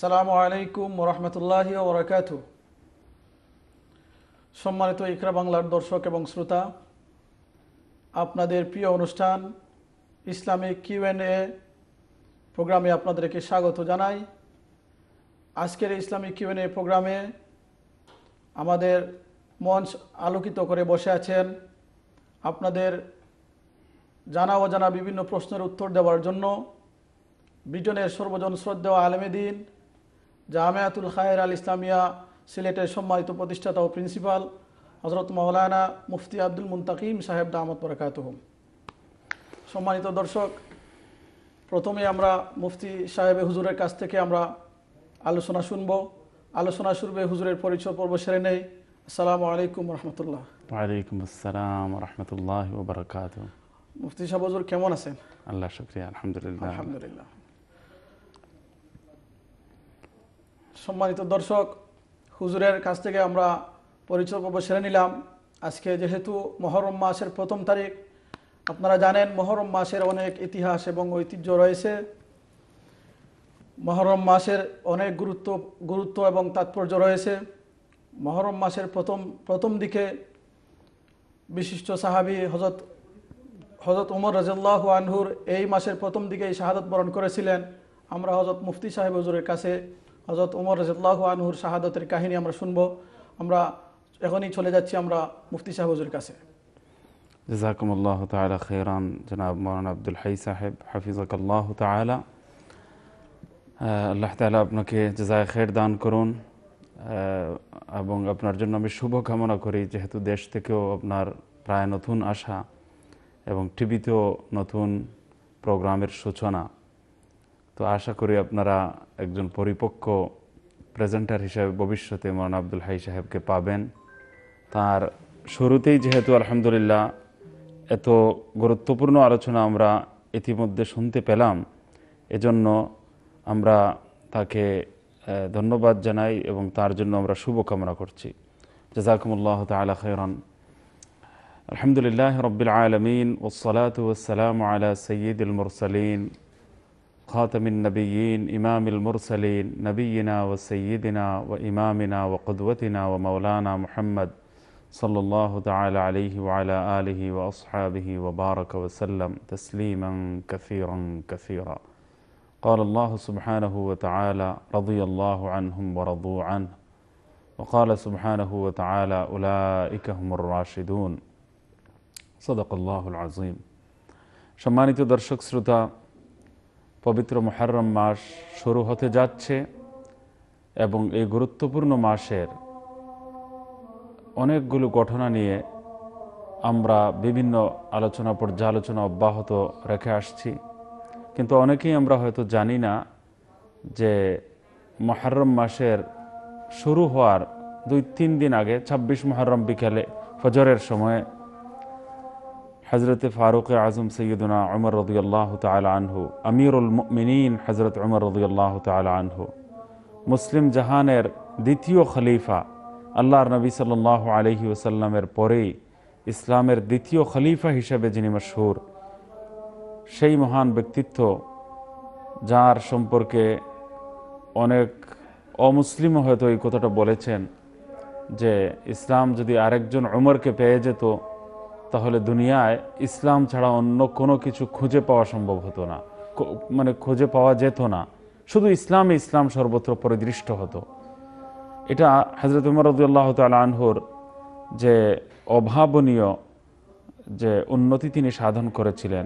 আসসালামু আলাইকুম রহমতুল্লাহ ওবরাকাত সম্মানিত ইকরা বাংলার দর্শক এবং শ্রোতা আপনাদের প্রিয় অনুষ্ঠান ইসলামিক কিউ এ প্রোগ্রামে আপনাদেরকে স্বাগত জানাই আজকের ইসলামিক কিউ এ প্রোগ্রামে আমাদের মঞ্চ আলোকিত করে বসে আছেন আপনাদের জানা অজানা বিভিন্ন প্রশ্নের উত্তর দেওয়ার জন্য ব্রিটেনের সর্বজন শ্রদ্ধা আলমেদিন জামায়াতুল খায়ের আল ইসলামিয়া সিলেটের সম্মানিত প্রতিষ্ঠাতা ও প্রিন্সিপাল হজরত মৌলানা মুফতি আব্দুল মুন্তাকিম সাহেব দামত বরাকাতহম সম্মানিত দর্শক প্রথমে আমরা মুফতি সাহেব হুজুরের কাছ থেকে আমরা আলোচনা শুনব আলোচনা শুরুবে হুজুরের পরিচয় পর্ব সেরে নেই আসসালামু আলাইকুম রহমতুল্লাহ ওয়ালাইকুম আসসালাম রহমতুল্লাহ মুফতি সাহেব হুজুর কেমন আছেন আল্লাহ শুক্রিয়া আলহামদুলিল্লাহ আলহামদুলিল্লাহ সম্মানিত দর্শক হুজুরের কাছ থেকে আমরা পরিচয় পর্ব সেরে নিলাম আজকে যেহেতু মহরম মাসের প্রথম তারিখ আপনারা জানেন মহরম মাসের অনেক ইতিহাস এবং ঐতিহ্য রয়েছে মহরম মাসের অনেক গুরুত্ব গুরুত্ব এবং তাৎপর্য রয়েছে মহরম মাসের প্রথম প্রথম দিকে বিশিষ্ট সাহাবি হজরত হজরত উমর রাজু আনহুর এই মাসের প্রথম দিকেই শাহাদত বরণ করেছিলেন আমরা হজরত মুফতি সাহেব হজুরের কাছে হজরত উমর রজিল্লাহ আনহুর শাহাদতের কাহিনী আমরা শুনব আমরা এখনই চলে যাচ্ছি আমরা মুফতি সাহেবজুর কাছে জাকুমুল্লাহ তালা খেরান জনাব মরান আব্দুল হাই সাহেব হাফিজাকাল্লাহ তালা আল্লাহ তালা আপনাকে জাজায় খের দান করুন এবং আপনার জন্য আমি শুভকামনা করি যেহেতু দেশ থেকেও আপনার প্রায় নতুন আশা এবং টিভিতেও নতুন প্রোগ্রামের সূচনা তো আশা করি আপনারা একজন পরিপক্ক প্রেজেন্টার হিসাবে ভবিষ্যতে মৌলানা আব্দুল হাই সাহেবকে পাবেন তার শুরুতেই যেহেতু আলহামদুলিল্লাহ এত গুরুত্বপূর্ণ আলোচনা আমরা ইতিমধ্যে শুনতে পেলাম এজন্য আমরা তাকে ধন্যবাদ জানাই এবং তার জন্য আমরা শুভকামনা করছি জাজাকুমুল্লাহ তালা খৈরন আলহামদুলিল্লাহ রবিল আলমিন ওসলাত ওসালাম আলা সঈদ মুরসালিন خاتم النبيين إمام المرسلين نبينا وسيدنا وإمامنا وقدوتنا ومولانا محمد صلى الله تعالى عليه وعلى آله وأصحابه وبارك وسلم تسليما كثيرا كثيرا قال الله سبحانه وتعالى رضي الله عنهم ورضوا عنه وقال سبحانه وتعالى أولئك هم الراشدون صدق الله العظيم সম্মানিত দর্শক শ্রোতা পবিত্র মহারম মাস শুরু হতে যাচ্ছে এবং এই গুরুত্বপূর্ণ মাসের অনেকগুলো ঘটনা নিয়ে আমরা বিভিন্ন আলোচনা পর্যালোচনা অব্যাহত রেখে আসছি কিন্তু অনেকেই আমরা হয়তো জানি না যে মহারম মাসের শুরু হওয়ার দুই তিন দিন আগে ২৬ মহারম বিকেলে ফজরের সময়ে হজরত ফারুক আজম সৈয়দনা উমর রদিয়াল্লাহ তাল আনহু আমিরুল মিনীন হজরত উমর রদিয়াল্লাহ তাল মুসলিম জাহানের দ্বিতীয় খলিফা আল্লাহর নবী সাল্লাহ আলহি ওসাল্লামের পরেই ইসলামের দ্বিতীয় খলিফা হিসেবে যিনি মশহুর সেই মহান ব্যক্তিত্ব যার সম্পর্কে অনেক অমুসলিম হয়তো এই কথাটা বলেছেন যে ইসলাম যদি আরেকজন ওমরকে পেয়ে যেত তাহলে দুনিয়ায় ইসলাম ছাড়া অন্য কোনো কিছু খুঁজে পাওয়া সম্ভব হতো না মানে খুঁজে পাওয়া যেত না শুধু ইসলামে ইসলাম সর্বত্র পরিদৃষ্ট হতো এটা হজরত উমর রদুল্লাহ তাল আনহুর যে অভাবনীয় যে উন্নতি তিনি সাধন করেছিলেন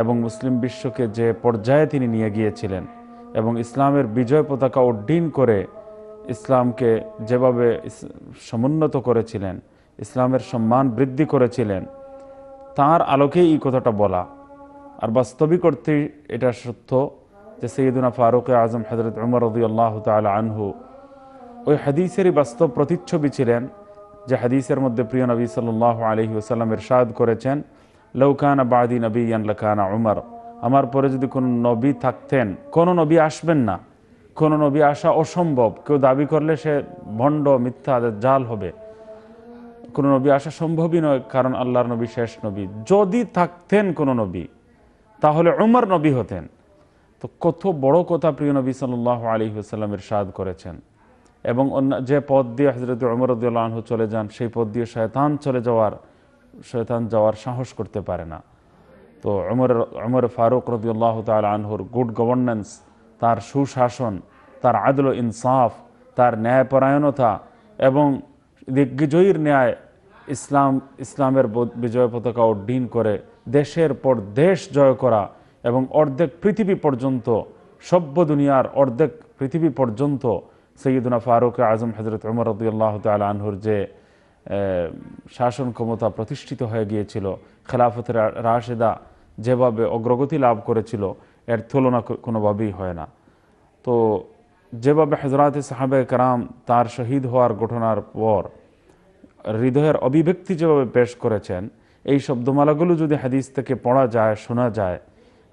এবং মুসলিম বিশ্বকে যে পর্যায়ে তিনি নিয়ে গিয়েছিলেন এবং ইসলামের বিজয় পতাকা উড্ডীন করে ইসলামকে যেভাবে সমুন্নত করেছিলেন ইসলামের সম্মান বৃদ্ধি করেছিলেন তার আলোকে এই কথাটা বলা আর বাস্তবিক অর্থে এটা সত্য যে সৈয়দুনা ফারুক আজম হজরত উমর রদিউল্লাহ তাল আনহু ওই হাদিসেরই বাস্তব প্রতিচ্ছবি ছিলেন যে হাদিসের মধ্যে প্রিয় নবী সাল্লাহ আলহি ওসাল্লাম ইরশাদ করেছেন লৌকানা বাদি নবী ইয়ান লখানা উমর আমার পরে যদি কোনো নবী থাকতেন কোনো নবী আসবেন না কোনো নবী আসা অসম্ভব কেউ দাবি করলে সে ভণ্ড মিথ্যা জাল হবে কোনো নবী আসা সম্ভবই নয় কারণ আল্লাহর নবী শেষ নবী যদি থাকতেন কোনো নবী তাহলে উমর নবী হতেন তো কত বড় কথা প্রিয় নবী সাল্লাহ আলী হুসাল্লামের সাদ করেছেন এবং অন্য যে পদ দিয়ে হজরত উমর আনহু চলে যান সেই পদ দিয়ে শয়তান চলে যাওয়ার শয়তান যাওয়ার সাহস করতে পারে না তো অমর অমর ফারুক রদুল্লাহ তাল আনহুর গুড গভর্নেন্স তার সুশাসন তার আদল ইনসাফ তার ন্যায়পরায়ণতা এবং দিগ্বিজয়ীর ন্যায় ইসলাম ইসলামের বিজয় পতাকা উড্ডীন করে দেশের পর দেশ জয় করা এবং অর্ধেক পৃথিবী পর্যন্ত সভ্য দুনিয়ার অর্ধেক পৃথিবী পর্যন্ত সৈয়দুনা ফারুক আজম হজরত উমর রদিয়াল্লাহ তাল আনহুর যে শাসন ক্ষমতা প্রতিষ্ঠিত হয়ে গিয়েছিল খেলাফতের রাশেদা যেভাবে অগ্রগতি লাভ করেছিল এর তুলনা কোনোভাবেই হয় না তো যেভাবে হজরাতে সাহাবে কারাম তার শহীদ হওয়ার ঘটনার পর হৃদয়ের অভিব্যক্তি যেভাবে পেশ করেছেন এই শব্দমালাগুলো যদি হাদিস থেকে পড়া যায় শোনা যায়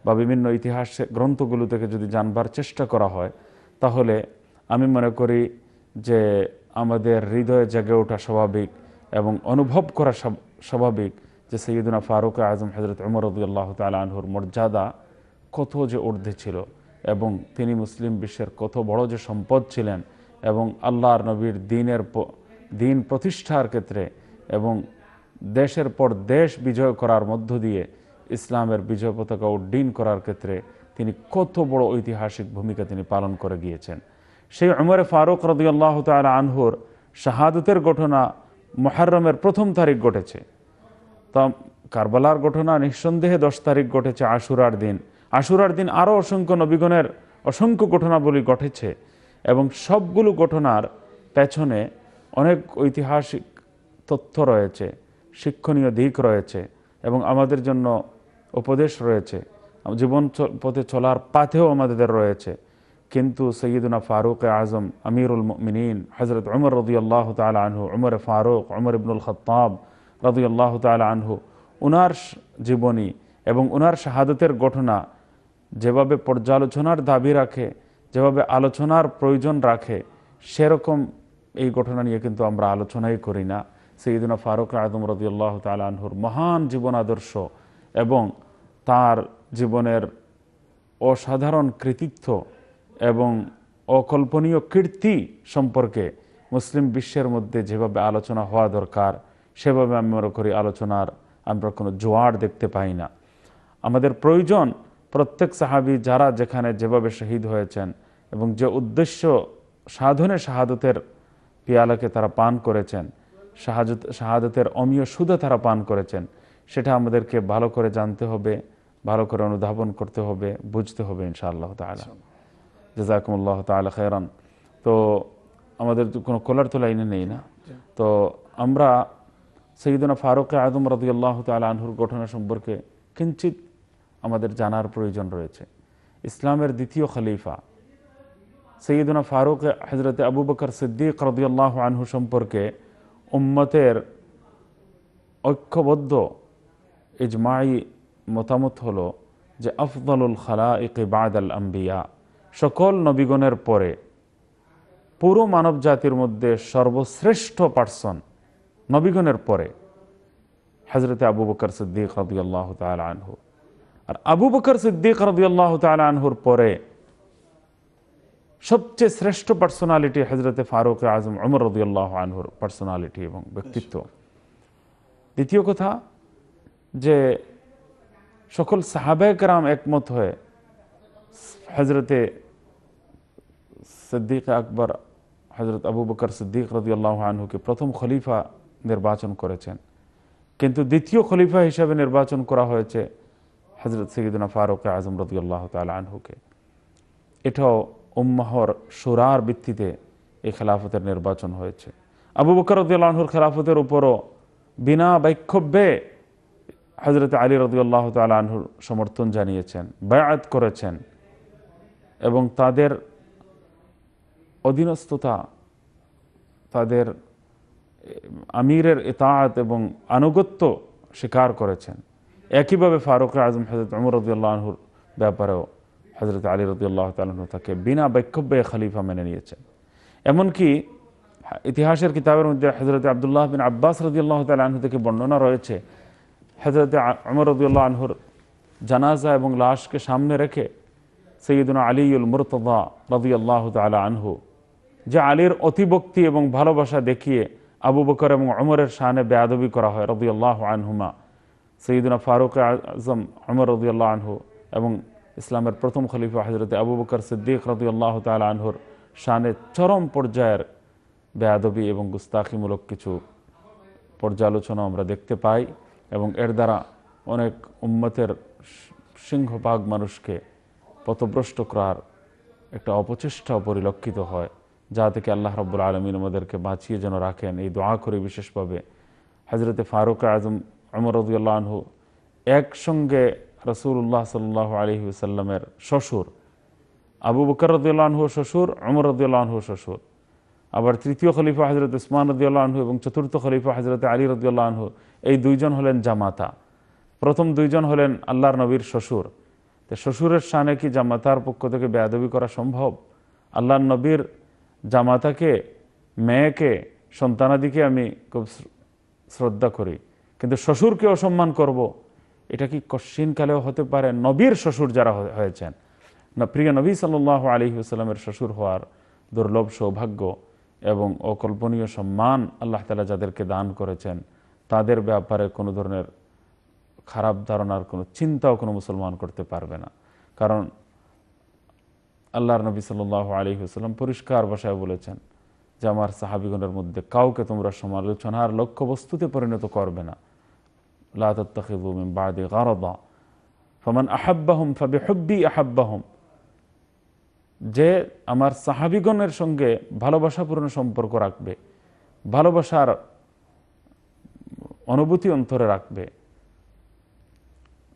বা বিভিন্ন ইতিহাস গ্রন্থগুলো থেকে যদি জানবার চেষ্টা করা হয় তাহলে আমি মনে করি যে আমাদের হৃদয়ে জেগে ওঠা স্বাভাবিক এবং অনুভব করা স্বাভাবিক যে সৈয়দুনা ফারুক আজম হজরত উমর রদুল্লাহ তালহুর আনহুর মর্যাদা কত যে ঊর্ধ্বে ছিল এবং তিনি মুসলিম বিশ্বের কত বড় যে সম্পদ ছিলেন এবং আল্লাহর নবীর দিনের দিন প্রতিষ্ঠার ক্ষেত্রে এবং দেশের পর দেশ বিজয় করার মধ্য দিয়ে ইসলামের বিজয় পতাকা উড্ডীন করার ক্ষেত্রে তিনি কত বড় ঐতিহাসিক ভূমিকা তিনি পালন করে গিয়েছেন সেই উমরে ফারুক রদিয়াল্লাহ তাল আনহুর শাহাদতের ঘটনা মহারমের প্রথম তারিখ ঘটেছে তা কারবালার ঘটনা নিঃসন্দেহে দশ তারিখ ঘটেছে আশুরার দিন আশুরার দিন আরও অসংখ্য নবীগণের অসংখ্য ঘটনাবলী ঘটেছে এবং সবগুলো ঘটনার পেছনে অনেক ঐতিহাসিক তথ্য রয়েছে শিক্ষণীয় দিক রয়েছে এবং আমাদের জন্য উপদেশ রয়েছে জীবন পথে চলার পাথেও আমাদের রয়েছে কিন্তু সৈয়দুনা ফারুক আজম আমিরুল মিনীন হজরত উমর আল্লাহ তাল আনহু উমর ফারুক উমর ইবনুল খত্তাব রদিয়াল্লাহ তাল আনহু ওনার জীবনী এবং ওনার শাহাদতের ঘটনা যেভাবে পর্যালোচনার দাবি রাখে যেভাবে আলোচনার প্রয়োজন রাখে সেরকম এই ঘটনা নিয়ে কিন্তু আমরা আলোচনাই করি না সেইদিনা ফারুক আদম রদিউল্লাহ আনহুর মহান জীবন আদর্শ এবং তার জীবনের অসাধারণ কৃতিত্ব এবং অকল্পনীয় কীর্তি সম্পর্কে মুসলিম বিশ্বের মধ্যে যেভাবে আলোচনা হওয়া দরকার সেভাবে আমি মনে করি আলোচনার আমরা কোনো জোয়ার দেখতে পাই না আমাদের প্রয়োজন প্রত্যেক সাহাবি যারা যেখানে যেভাবে শহীদ হয়েছেন এবং যে উদ্দেশ্য সাধনে শাহাদতের পিয়ালাকে তারা পান করেছেন শাহাদ শাহাদতের অমীয় সুদে তারা পান করেছেন সেটা আমাদেরকে ভালো করে জানতে হবে ভালো করে অনুধাবন করতে হবে বুঝতে হবে ইনশাআল্লাহ তালা জাজাকুমুল্লাহ তালা খেরান তো আমাদের কোনো কোলার তো লাইনে নেই না তো আমরা সঈদনা ফারুক আদম রদুল্লাহ তাল আনহুর গঠনের সম্পর্কে কিঞ্চিত আমাদের জানার প্রয়োজন রয়েছে ইসলামের দ্বিতীয় খলিফা সৈয়দনা ফারুক হজরত আবু বকর সিদ্দিক রদিয়াল্লাহ আনহু সম্পর্কে উম্মতের ঐক্যবদ্ধ ইজমাই মতামত হল যে আফদলুল খালা ইকিবাদ আল আম্বিয়া সকল নবীগণের পরে পুরো মানব জাতির মধ্যে সর্বশ্রেষ্ঠ পার্সন নবীগণের পরে হজরত আবু বকর সিদ্দিক রদিয়াল্লাহ তাল আনহু আর আবু বকর সিদ্দিক রবিআল্লাহ তালহুর পরে সবচেয়ে শ্রেষ্ঠ পার্সোনালিটি হজরতে ফারুক আজম অমর রদিয়াল্লাহ আনহুর পার্সোনালিটি এবং ব্যক্তিত্ব দ্বিতীয় কথা যে সকল সাহাবেকরাম একমত হয়ে হজরতে সদ্দিক আকবর হজরত আবু বকর সদ্দিক রদিয়াল্লাহ আনহুকে প্রথম খলিফা নির্বাচন করেছেন কিন্তু দ্বিতীয় খলিফা হিসাবে নির্বাচন করা হয়েছে হজরত সৈয়দুনা ফারুক আজম রদুল্লাহ তাল আনহুকে এটাও উম্মাহর সুরার ভিত্তিতে এই খেলাফতের নির্বাচন হয়েছে আবু বকর রদিউল্লাহুর খেলাফতের উপরও বিনা বৈক্ষোভ্যে হজরত আলী রদুল্লাহ তাল আনহুর সমর্থন জানিয়েছেন বায়াত করেছেন এবং তাদের অধীনস্থতা তাদের আমিরের এতায়াত এবং আনুগত্য স্বীকার করেছেন একইভাবে ফারুক আজম হজরত উমর আনহুর ব্যাপারেও হজরত আলী রদিয়াল্লাহ তালু তাকে বিনা বাক্যব্যে খালিফা মেনে নিয়েছেন এমনকি ইতিহাসের কিতাবের মধ্যে হজরত আবদুল্লাহ বিন আব্বাস রদিয়াল্লাহ তালাহু থেকে বর্ণনা রয়েছে হজরত উমর রদিয়াল্লাহ আনহুর জানাজা এবং লাশকে সামনে রেখে সৈয়দুনা আলীউল মুরতদা রদিয়াল্লাহ তাল আনহু যে আলীর অতিভক্তি এবং ভালোবাসা দেখিয়ে আবু বকর এবং অমরের শানে বেয়াদবি করা হয় রদিয়াল্লাহ আনহুমা সঈদুনা ফারুক আজম অমর রদিয়াল্লাহ আনহু এবং ইসলামের প্রথম খলিফা হজরত আবু বকর সিদ্দিক রদিয়াল্লাহ তাল আনহুর শানে চরম পর্যায়ের বেয়াদবি এবং গুস্তাখিমূলক কিছু পর্যালোচনা আমরা দেখতে পাই এবং এর দ্বারা অনেক উম্মতের সিংহভাগ মানুষকে পথভ্রষ্ট করার একটা অপচেষ্টা পরিলক্ষিত হয় যা থেকে আল্লাহ রব্বুল আলমিন আমাদেরকে বাঁচিয়ে যেন রাখেন এই দোয়া করে বিশেষভাবে হজরতে ফারুক আজম অমর রদুল্লা আনহু একসঙ্গে রসুল্লাহ সাল্লাহ আলহি সাল্লামের শ্বশুর আবু বকর রদুল্লাহু শ্বশুর অমর রদুল্লাহু শ্বশুর আবার তৃতীয় খলিফা হজরত উসমান রদুল্লাহু এবং চতুর্থ খলিফা হজরত আলী রদুল্লাহু এই দুইজন হলেন জামাতা প্রথম দুইজন হলেন আল্লাহর নবীর শ্বশুর তো শ্বশুরের সানে কি জামাতার পক্ষ থেকে বেয়াদবি করা সম্ভব আল্লাহর নবীর জামাতাকে মেয়েকে সন্তানাদিকে আমি খুব শ্রদ্ধা করি কিন্তু শ্বশুরকে অসম্মান করব। এটা কি কশ্চিনকালেও হতে পারে নবীর শ্বশুর যারা হয়েছেন না প্রিয় নবী সাল আলী হুসালামের শ্বশুর হওয়ার দুর্লভ সৌভাগ্য এবং অকল্পনীয় সম্মান আল্লাহ তালা যাদেরকে দান করেছেন তাদের ব্যাপারে কোনো ধরনের খারাপ ধারণার কোনো চিন্তাও কোনো মুসলমান করতে পারবে না কারণ আল্লাহর নবী সাল্লাহ আলী হুসাল্লাম পরিষ্কার বসায় বলেছেন যে আমার সাহাবিগণের মধ্যে কাউকে তোমরা সমালোচনার লক্ষ্যবস্তুতে পরিণত করবে না تتخذوا من بعد غرضا فمن أحبهم فبحبي أحبهم যে আমার সাহাবিগণের সঙ্গে ভালোবাসাপূর্ণ সম্পর্ক রাখবে ভালোবাসার অনুভূতি অন্তরে রাখবে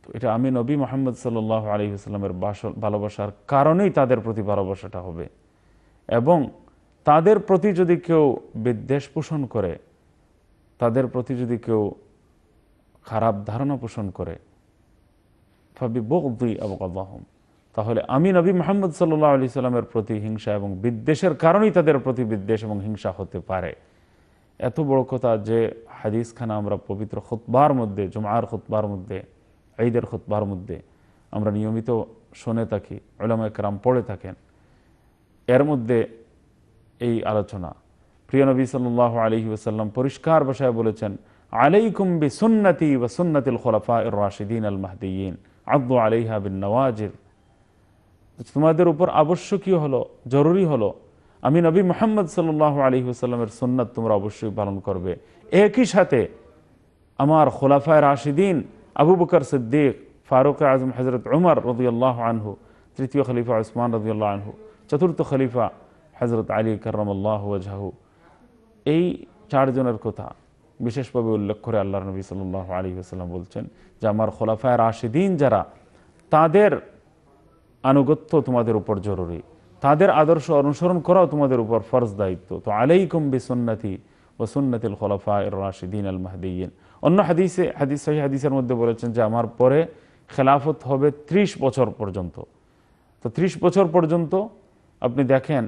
তো এটা আমি নবী মোহাম্মদ সাল্লাহ বাস ভালোবাসার কারণেই তাদের প্রতি ভালোবাসাটা হবে এবং তাদের প্রতি যদি কেউ বিদ্বেষ পোষণ করে তাদের প্রতি যদি কেউ খারাপ ধারণা পোষণ করে ফাবি তাহলে আমি নবী মোহাম্মদ সাল্লাহ আলি সাল্লামের প্রতি হিংসা এবং বিদ্বেষের কারণেই তাদের প্রতি বিদ্বেষ এবং হিংসা হতে পারে এত বড় কথা যে হাদিসখানা আমরা পবিত্র খোতবার মধ্যে জুমার খোতবার মধ্যে ঈদের খোতবার মধ্যে আমরা নিয়মিত শুনে থাকি ওলামা একরাম পড়ে থাকেন এর মধ্যে এই আলোচনা প্রিয় নবী সাল্লাহ আলহি আসাল্লাম পরিষ্কার ভাষায় বলেছেন আলাইকুম বি সুন্নতি ওয়া সুন্নতিল খোলাফা ইর রাশিদিন আল মাহদিন আব্দু আলাইহা বিন নওয়াজির আচ্ছা, তোমাদের উপর আবশ্যকীয় হলো জরুরি হলো আমি নবী মোহাম্মদ সাল্লাহ আলী হুসাল্লামের সুন্নাত তোমরা অবশ্যই পালন করবে একই সাথে আমার খোলাফায় রাশিদিন আবু বকর সিদ্দিক ফারুক আজম হজরত উমর রদিয়াল্লাহ আনহু তৃতীয় খলিফা উসমান রদিয়াল্লাহ আনহু চতুর্থ খলিফা হজরত আলী করমল্লাহ ওজাহু এই চারজনের কথা বিশেষভাবে উল্লেখ করে আল্লাহ নবী সাল্লাহ আলী বলছেন যে আমার খোলাফায় রাশিদিন যারা তাদের আনুগত্য তোমাদের উপর জরুরি তাদের আদর্শ অনুসরণ করাও তোমাদের উপর ফরজ দায়িত্ব তো আলাইকুম বিসন্নাথি ও সুন্নাতিল খোলাফা রাশেদিন আল মাহদিন অন্য হাদিসে হাদিস সহি হাদিসের মধ্যে বলেছেন যে আমার পরে খেলাফত হবে ত্রিশ বছর পর্যন্ত তো ত্রিশ বছর পর্যন্ত আপনি দেখেন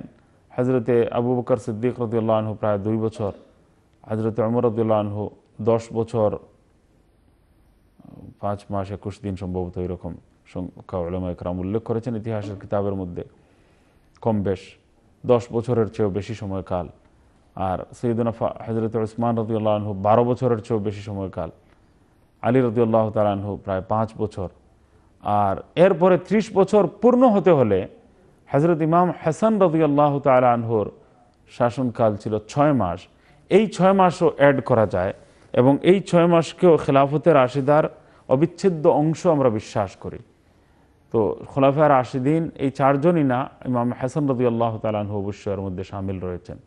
হজরতে আবু বকর সিদ্দিক রদুল্লাহ প্রায় দুই বছর হজরত অমরদুল্লা আনহু দশ বছর পাঁচ মাস একুশ দিন সম্ভবত এরকম সংখ্যা ওলামা একরাম উল্লেখ করেছেন ইতিহাসের কিতাবের মধ্যে কম বেশ দশ বছরের চেয়েও বেশি সময়কাল আর সৈয়দনা হজরত ওসমান রদুল্লাহ আনহু বারো বছরের চেয়েও বেশি সময়কাল আলী তাল আনহু প্রায় পাঁচ বছর আর এরপরে ত্রিশ বছর পূর্ণ হতে হলে হজরত ইমাম হাসান তাল আনহুর শাসনকাল ছিল ছয় মাস এই ছয় মাসও অ্যাড করা যায় এবং এই ছয় মাসকেও খেলাফতের আশিদার অবিচ্ছেদ্য অংশ আমরা বিশ্বাস করি তো খোলাফার আশিদিন এই চারজনই না ইমাম হাসান রদি আল্লাহ তালাহ অবশ্যই এর মধ্যে সামিল রয়েছেন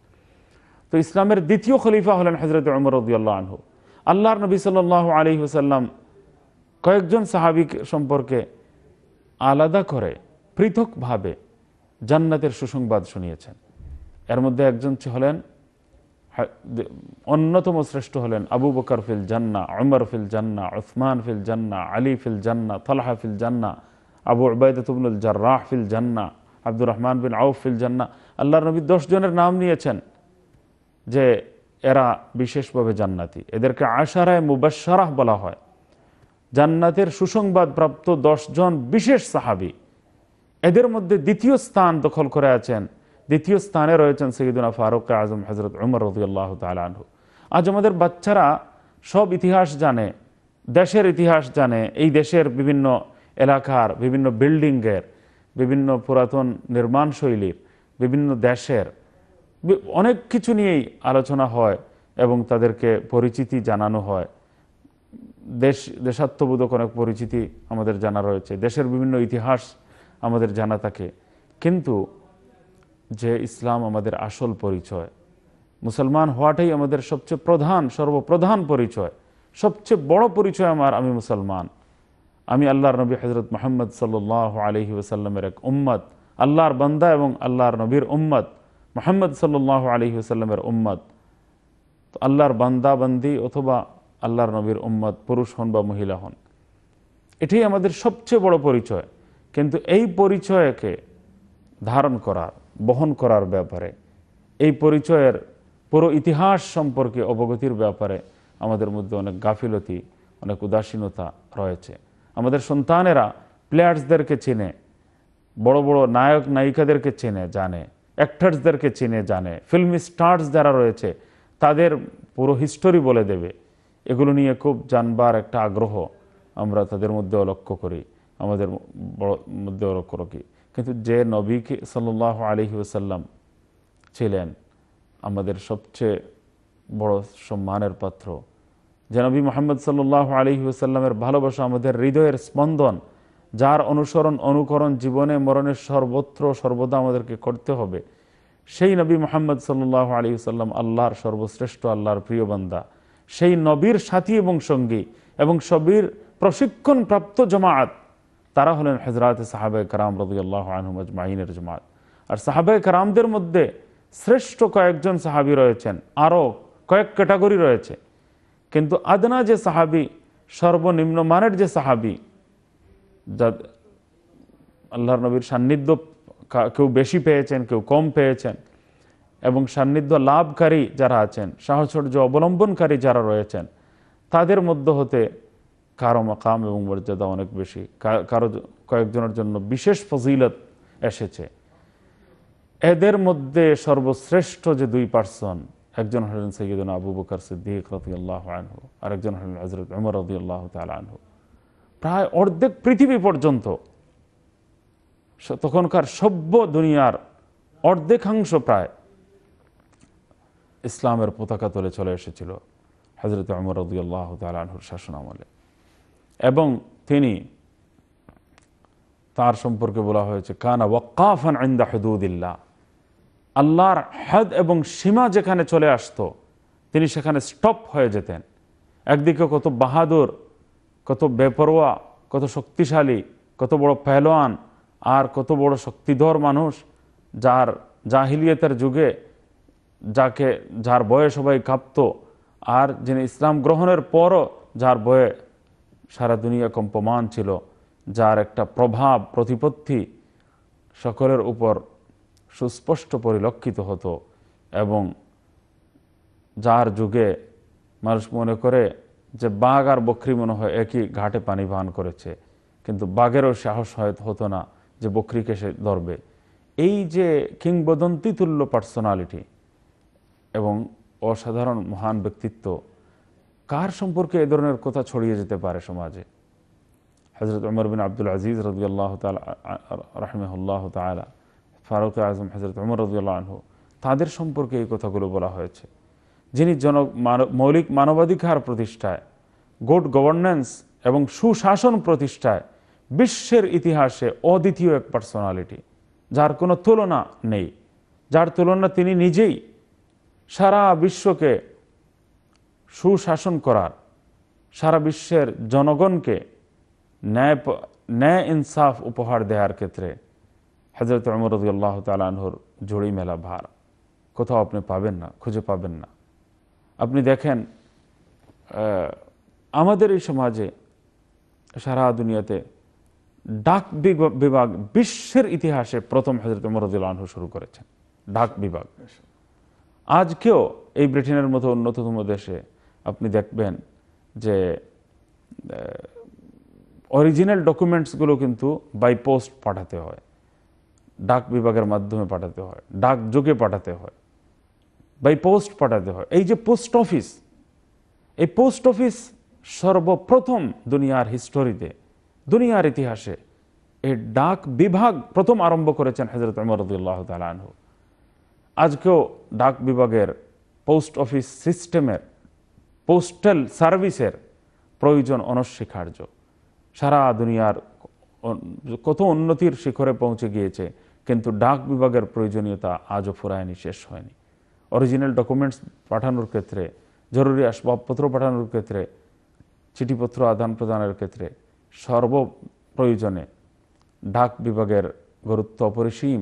তো ইসলামের দ্বিতীয় খলিফা হলেন হজরত উমর রদি আল্লাহ আনহু আল্লাহর নবী সাল্লাহ আলী হুসাল্লাম কয়েকজন সাহাবিক সম্পর্কে আলাদা করে পৃথকভাবে জান্নাতের সুসংবাদ শুনিয়েছেন এর মধ্যে একজন হলেন অন্যতম শ্রেষ্ঠ হলেন আবু বকর ফিল জান্না অমর ফিল জান্না উসমান ফিল জান্না আলী ফিল জান্না তলাহা ফিল জান্না আবু আবায়দুল জার্রাহ ফিল জান্না আব্দুর রহমান বিন আউফ ফিল জান্না আল্লাহ নবী জনের নাম নিয়েছেন যে এরা বিশেষভাবে জান্নাতি এদেরকে আশারায় মুবাসারাহ বলা হয় জান্নাতের সুসংবাদপ্রাপ্ত জন বিশেষ সাহাবি এদের মধ্যে দ্বিতীয় স্থান দখল করে আছেন দ্বিতীয় স্থানে রয়েছেন সৈয়দুনা ফারুক আজম হজরত উমর রদিয়াল্লাহ তালাহু আজ আমাদের বাচ্চারা সব ইতিহাস জানে দেশের ইতিহাস জানে এই দেশের বিভিন্ন এলাকার বিভিন্ন বিল্ডিংয়ের বিভিন্ন পুরাতন নির্মাণ শৈলীর বিভিন্ন দেশের অনেক কিছু নিয়েই আলোচনা হয় এবং তাদেরকে পরিচিতি জানানো হয় দেশ দেশাত্মবোধক অনেক পরিচিতি আমাদের জানা রয়েছে দেশের বিভিন্ন ইতিহাস আমাদের জানা থাকে কিন্তু যে ইসলাম আমাদের আসল পরিচয় মুসলমান হওয়াটাই আমাদের সবচেয়ে প্রধান সর্বপ্রধান পরিচয় সবচেয়ে বড় পরিচয় আমার আমি মুসলমান আমি আল্লাহর নবী হজরত মোহাম্মদ সাল্ল আলহি ওসাল্লামের এক উম্মত আল্লাহর বান্দা এবং আল্লাহর নবীর উম্মত মোহাম্মদ সাল্ল আলহি ওসাল্লামের উম্মত তো আল্লাহর বান্দা বান্দি অথবা আল্লাহর নবীর উম্মত পুরুষ হন বা মহিলা হন এটাই আমাদের সবচেয়ে বড় পরিচয় কিন্তু এই পরিচয়কে ধারণ করার বহন করার ব্যাপারে এই পরিচয়ের পুরো ইতিহাস সম্পর্কে অবগতির ব্যাপারে আমাদের মধ্যে অনেক গাফিলতি অনেক উদাসীনতা রয়েছে আমাদের সন্তানেরা প্লেয়ার্সদেরকে চেনে বড় বড় নায়ক নায়িকাদেরকে চেনে জানে অ্যাক্টার্সদেরকে চেনে জানে ফিল্ম স্টার্স যারা রয়েছে তাদের পুরো হিস্টোরি বলে দেবে এগুলো নিয়ে খুব জানবার একটা আগ্রহ আমরা তাদের মধ্যেও লক্ষ্য করি আমাদের বড় মধ্যেও লক্ষ্য রাখি কিন্তু যে নবীকে সাল্লাহ আলহি ওসাল্লাম ছিলেন আমাদের সবচেয়ে বড় সম্মানের পাত্র যে নবী মোহাম্মদ সাল্লাহ আলহি ওসাল্লামের ভালোবাসা আমাদের হৃদয়ের স্পন্দন যার অনুসরণ অনুকরণ জীবনে মরণে সর্বত্র সর্বদা আমাদেরকে করতে হবে সেই নবী মোহাম্মদ সাল্লাহ আলী সাল্লাম আল্লাহর সর্বশ্রেষ্ঠ আল্লাহর প্রিয় বান্দা সেই নবীর সাথী এবং সঙ্গী এবং সবির প্রশিক্ষণপ্রাপ্ত জমাআত তারা হলেন হজরাত সাহাবে কারাম রদুল্লাহ আনহুম আজমাহিনের জমাত আর সাহাবে কারামদের মধ্যে শ্রেষ্ঠ কয়েকজন সাহাবি রয়েছেন আরও কয়েক ক্যাটাগরি রয়েছে কিন্তু আদনা যে সাহাবি সর্বনিম্ন মানের যে সাহাবি যা আল্লাহর নবীর সান্নিধ্য কেউ বেশি পেয়েছেন কেউ কম পেয়েছেন এবং সান্নিধ্য লাভকারী যারা আছেন সাহচর্য অবলম্বনকারী যারা রয়েছেন তাদের মধ্য হতে কারো মাকাম এবং মর্যাদা অনেক বেশি কারো কয়েকজনের জন্য বিশেষ ফজিলত এসেছে এদের মধ্যে সর্বশ্রেষ্ঠ যে দুই পার্সন একজন হলেন সৈয়দনা আবু বকর সিদ্দিক রদিয়াল্লাহ আনহু একজন হলেন হজরত উমর রদিয়াল্লাহ তাল আনহু প্রায় অর্ধেক পৃথিবী পর্যন্ত তখনকার সভ্য দুনিয়ার অর্ধেকাংশ প্রায় ইসলামের পতাকা তুলে চলে এসেছিল হজরত উমর রদিয়াল্লাহ তাল আনহুর শাসন আমলে এবং তিনি তার সম্পর্কে বলা হয়েছে কানা ওয়াকাফান আইন্দা হেদুদিল্লা আল্লাহর হদ এবং সীমা যেখানে চলে আসতো তিনি সেখানে স্টপ হয়ে যেতেন একদিকে কত বাহাদুর কত বেপরোয়া কত শক্তিশালী কত বড় পেহলোয়ান আর কত বড় শক্তিধর মানুষ যার জাহিলিয়তের যুগে যাকে যার বয়ে সবাই কাঁপত আর যিনি ইসলাম গ্রহণের পরও যার বয়ে সারা দুনিয়া কম্পমান ছিল যার একটা প্রভাব প্রতিপত্তি সকলের উপর সুস্পষ্ট পরিলক্ষিত হতো এবং যার যুগে মানুষ মনে করে যে বাঘ আর বকরি মনে হয় একই ঘাটে পানি পান করেছে কিন্তু বাঘেরও সাহস হতো না যে বকরিকে সে ধরবে এই যে কিংবদন্তিতুল্য পার্সোনালিটি এবং অসাধারণ মহান ব্যক্তিত্ব কার সম্পর্কে এ ধরনের কথা ছড়িয়ে যেতে পারে সমাজে হজরত উমর বিন আব্দুল আজিজ রদি আল্লাহ রাহমেহুল্লাহ তালা ফারুক আজম হজরত উমর রদিউল্লাহ আনহু তাদের সম্পর্কে এই কথাগুলো বলা হয়েছে যিনি জন মৌলিক মানবাধিকার প্রতিষ্ঠায় গুড গভর্নেন্স এবং সুশাসন প্রতিষ্ঠায় বিশ্বের ইতিহাসে অদ্বিতীয় এক পার্সোনালিটি যার কোনো তুলনা নেই যার তুলনা তিনি নিজেই সারা বিশ্বকে সুশাসন করার সারা বিশ্বের জনগণকে ন্যায় ন্যায় ইনসাফ উপহার দেওয়ার ক্ষেত্রে হজরত অমর রদিয়াল্লাহ তালাহর জড়ি মেলা ভার কোথাও আপনি পাবেন না খুঁজে পাবেন না আপনি দেখেন আমাদের এই সমাজে সারা দুনিয়াতে ডাক বিভাগ বিশ্বের ইতিহাসে প্রথম হজরত মরদুল্লাহ শুরু করেছেন ডাক বিভাগ আজকেও এই ব্রিটেনের মতো অন্যতম দেশে আপনি দেখবেন যে অরিজিনাল ডকুমেন্টসগুলো কিন্তু বাই পোস্ট পাঠাতে হয় ডাক বিভাগের মাধ্যমে পাঠাতে হয় ডাক যোগে পাঠাতে হয় বাই পোস্ট পাঠাতে হয় এই যে পোস্ট অফিস এই পোস্ট অফিস সর্বপ্রথম দুনিয়ার হিস্টোরিতে দুনিয়ার ইতিহাসে এই ডাক বিভাগ প্রথম আরম্ভ করেছেন হজরত আমরদুল্লাহ তালানহ আজকেও ডাক বিভাগের পোস্ট অফিস সিস্টেমের পোস্টাল সার্ভিসের প্রয়োজন অনস্বীকার্য সারা দুনিয়ার কত উন্নতির শিখরে পৌঁছে গিয়েছে কিন্তু ডাক বিভাগের প্রয়োজনীয়তা আজও ফুরায়নি শেষ হয়নি অরিজিনাল ডকুমেন্টস পাঠানোর ক্ষেত্রে জরুরি আসবাবপত্র পাঠানোর ক্ষেত্রে চিঠিপত্র আদান প্রদানের ক্ষেত্রে সর্ব প্রয়োজনে ডাক বিভাগের গুরুত্ব অপরিসীম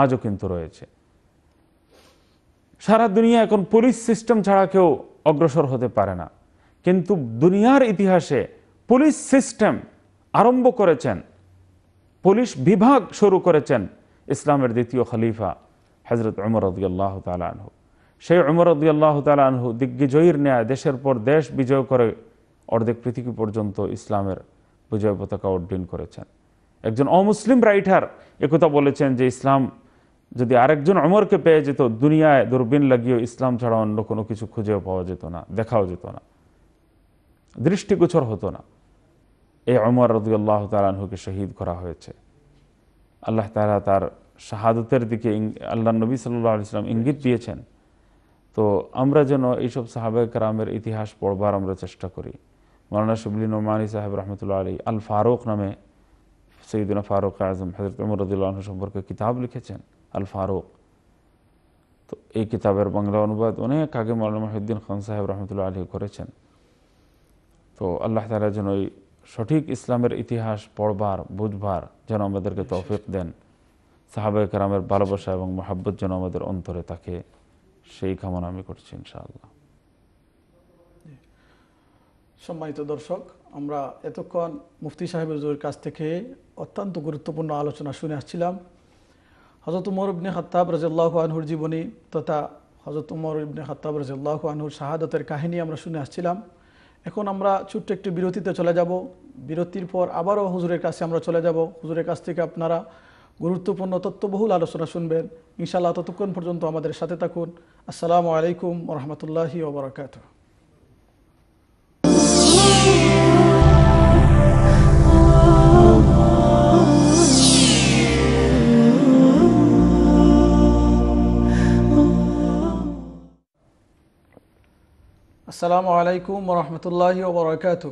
আজও কিন্তু রয়েছে সারা দুনিয়া এখন পুলিশ সিস্টেম ছাড়া কেউ অগ্রসর হতে পারে না কিন্তু দুনিয়ার ইতিহাসে পুলিশ সিস্টেম আরম্ভ করেছেন পুলিশ বিভাগ শুরু করেছেন ইসলামের দ্বিতীয় খলিফা হজরত উমর রদিয়াল্লাহ তালাহু সেই উমর রদিয়াল্লাহ তালাহু দিগ্বিজয়ীর ন্যায় দেশের পর দেশ বিজয় করে অর্ধেক পৃথিবী পর্যন্ত ইসলামের বিজয় পতাকা অর্ডিন করেছেন একজন অমুসলিম রাইটার একথা বলেছেন যে ইসলাম যদি আরেকজন অমরকে পেয়ে যেত দুনিয়ায় দূরবীন লাগিয়েও ইসলাম ছাড়া অন্য কোনো কিছু খুঁজেও পাওয়া যেত না দেখাও যেত না দৃষ্টিগোচর হতো না এই অমর রদুল্লাহ তালাহুকে শহীদ করা হয়েছে আল্লাহ তালা তার শাহাদতের দিকে আল্লাহ নবী সাল্লাহ ইসলাম ইঙ্গিত দিয়েছেন তো আমরা যেন এইসব সাহাবেক রামের ইতিহাস পড়বার আমরা চেষ্টা করি মৌলানা শিবলি নোমানি সাহেব রহমতুল্লাহ আলী আল ফারুক নামে সঈদিনা ফারুক আজম হজরত রদুল্লাহ সম্পর্কে কিতাব লিখেছেন আল ফারুক তো এই কিতাবের বাংলা অনুবাদ অনেক আগে মৌলানা মহিউদ্দিন খান সাহেব রহমতুল্লাহ আলী করেছেন তো আল্লাহ তালা যেন ওই সঠিক ইসলামের ইতিহাস পড়বার বুঝবার যেন আমাদেরকে তফিক দেন সাহাবে কেরামের ভালোবাসা এবং মহাব্বত যেন আমাদের অন্তরে থাকে সেই কামনা আমি করছি ইনশাআল্লাহ সম্মানিত দর্শক আমরা এতক্ষণ মুফতি সাহেবের কাছ থেকে অত্যন্ত গুরুত্বপূর্ণ আলোচনা শুনে আসছিলাম হজরত উমর ইবনে হত্তাব রাজিয়াল্লাহ আনহুর জীবনী তথা হজরত উমর ইবনে হত্তাব রাজিয়াল্লাহ আনহুর শাহাদতের কাহিনী আমরা শুনে আসছিলাম এখন আমরা ছোট্ট একটি বিরতিতে চলে যাব বিরতির পর আবারও হুজুরের কাছে আমরা চলে যাব হুজুরের কাছ থেকে আপনারা গুরুত্বপূর্ণ তত্ত্ববহুল আলোচনা শুনবেন ইনশাআল্লাহ ততক্ষণ পর্যন্ত আমাদের সাথে থাকুন আসসালামু আলাইকুম রহমতুল্লাহি ওবরাকাতু আসসালামু আলাইকুম রহমতুল্লাহ ওবরাকাত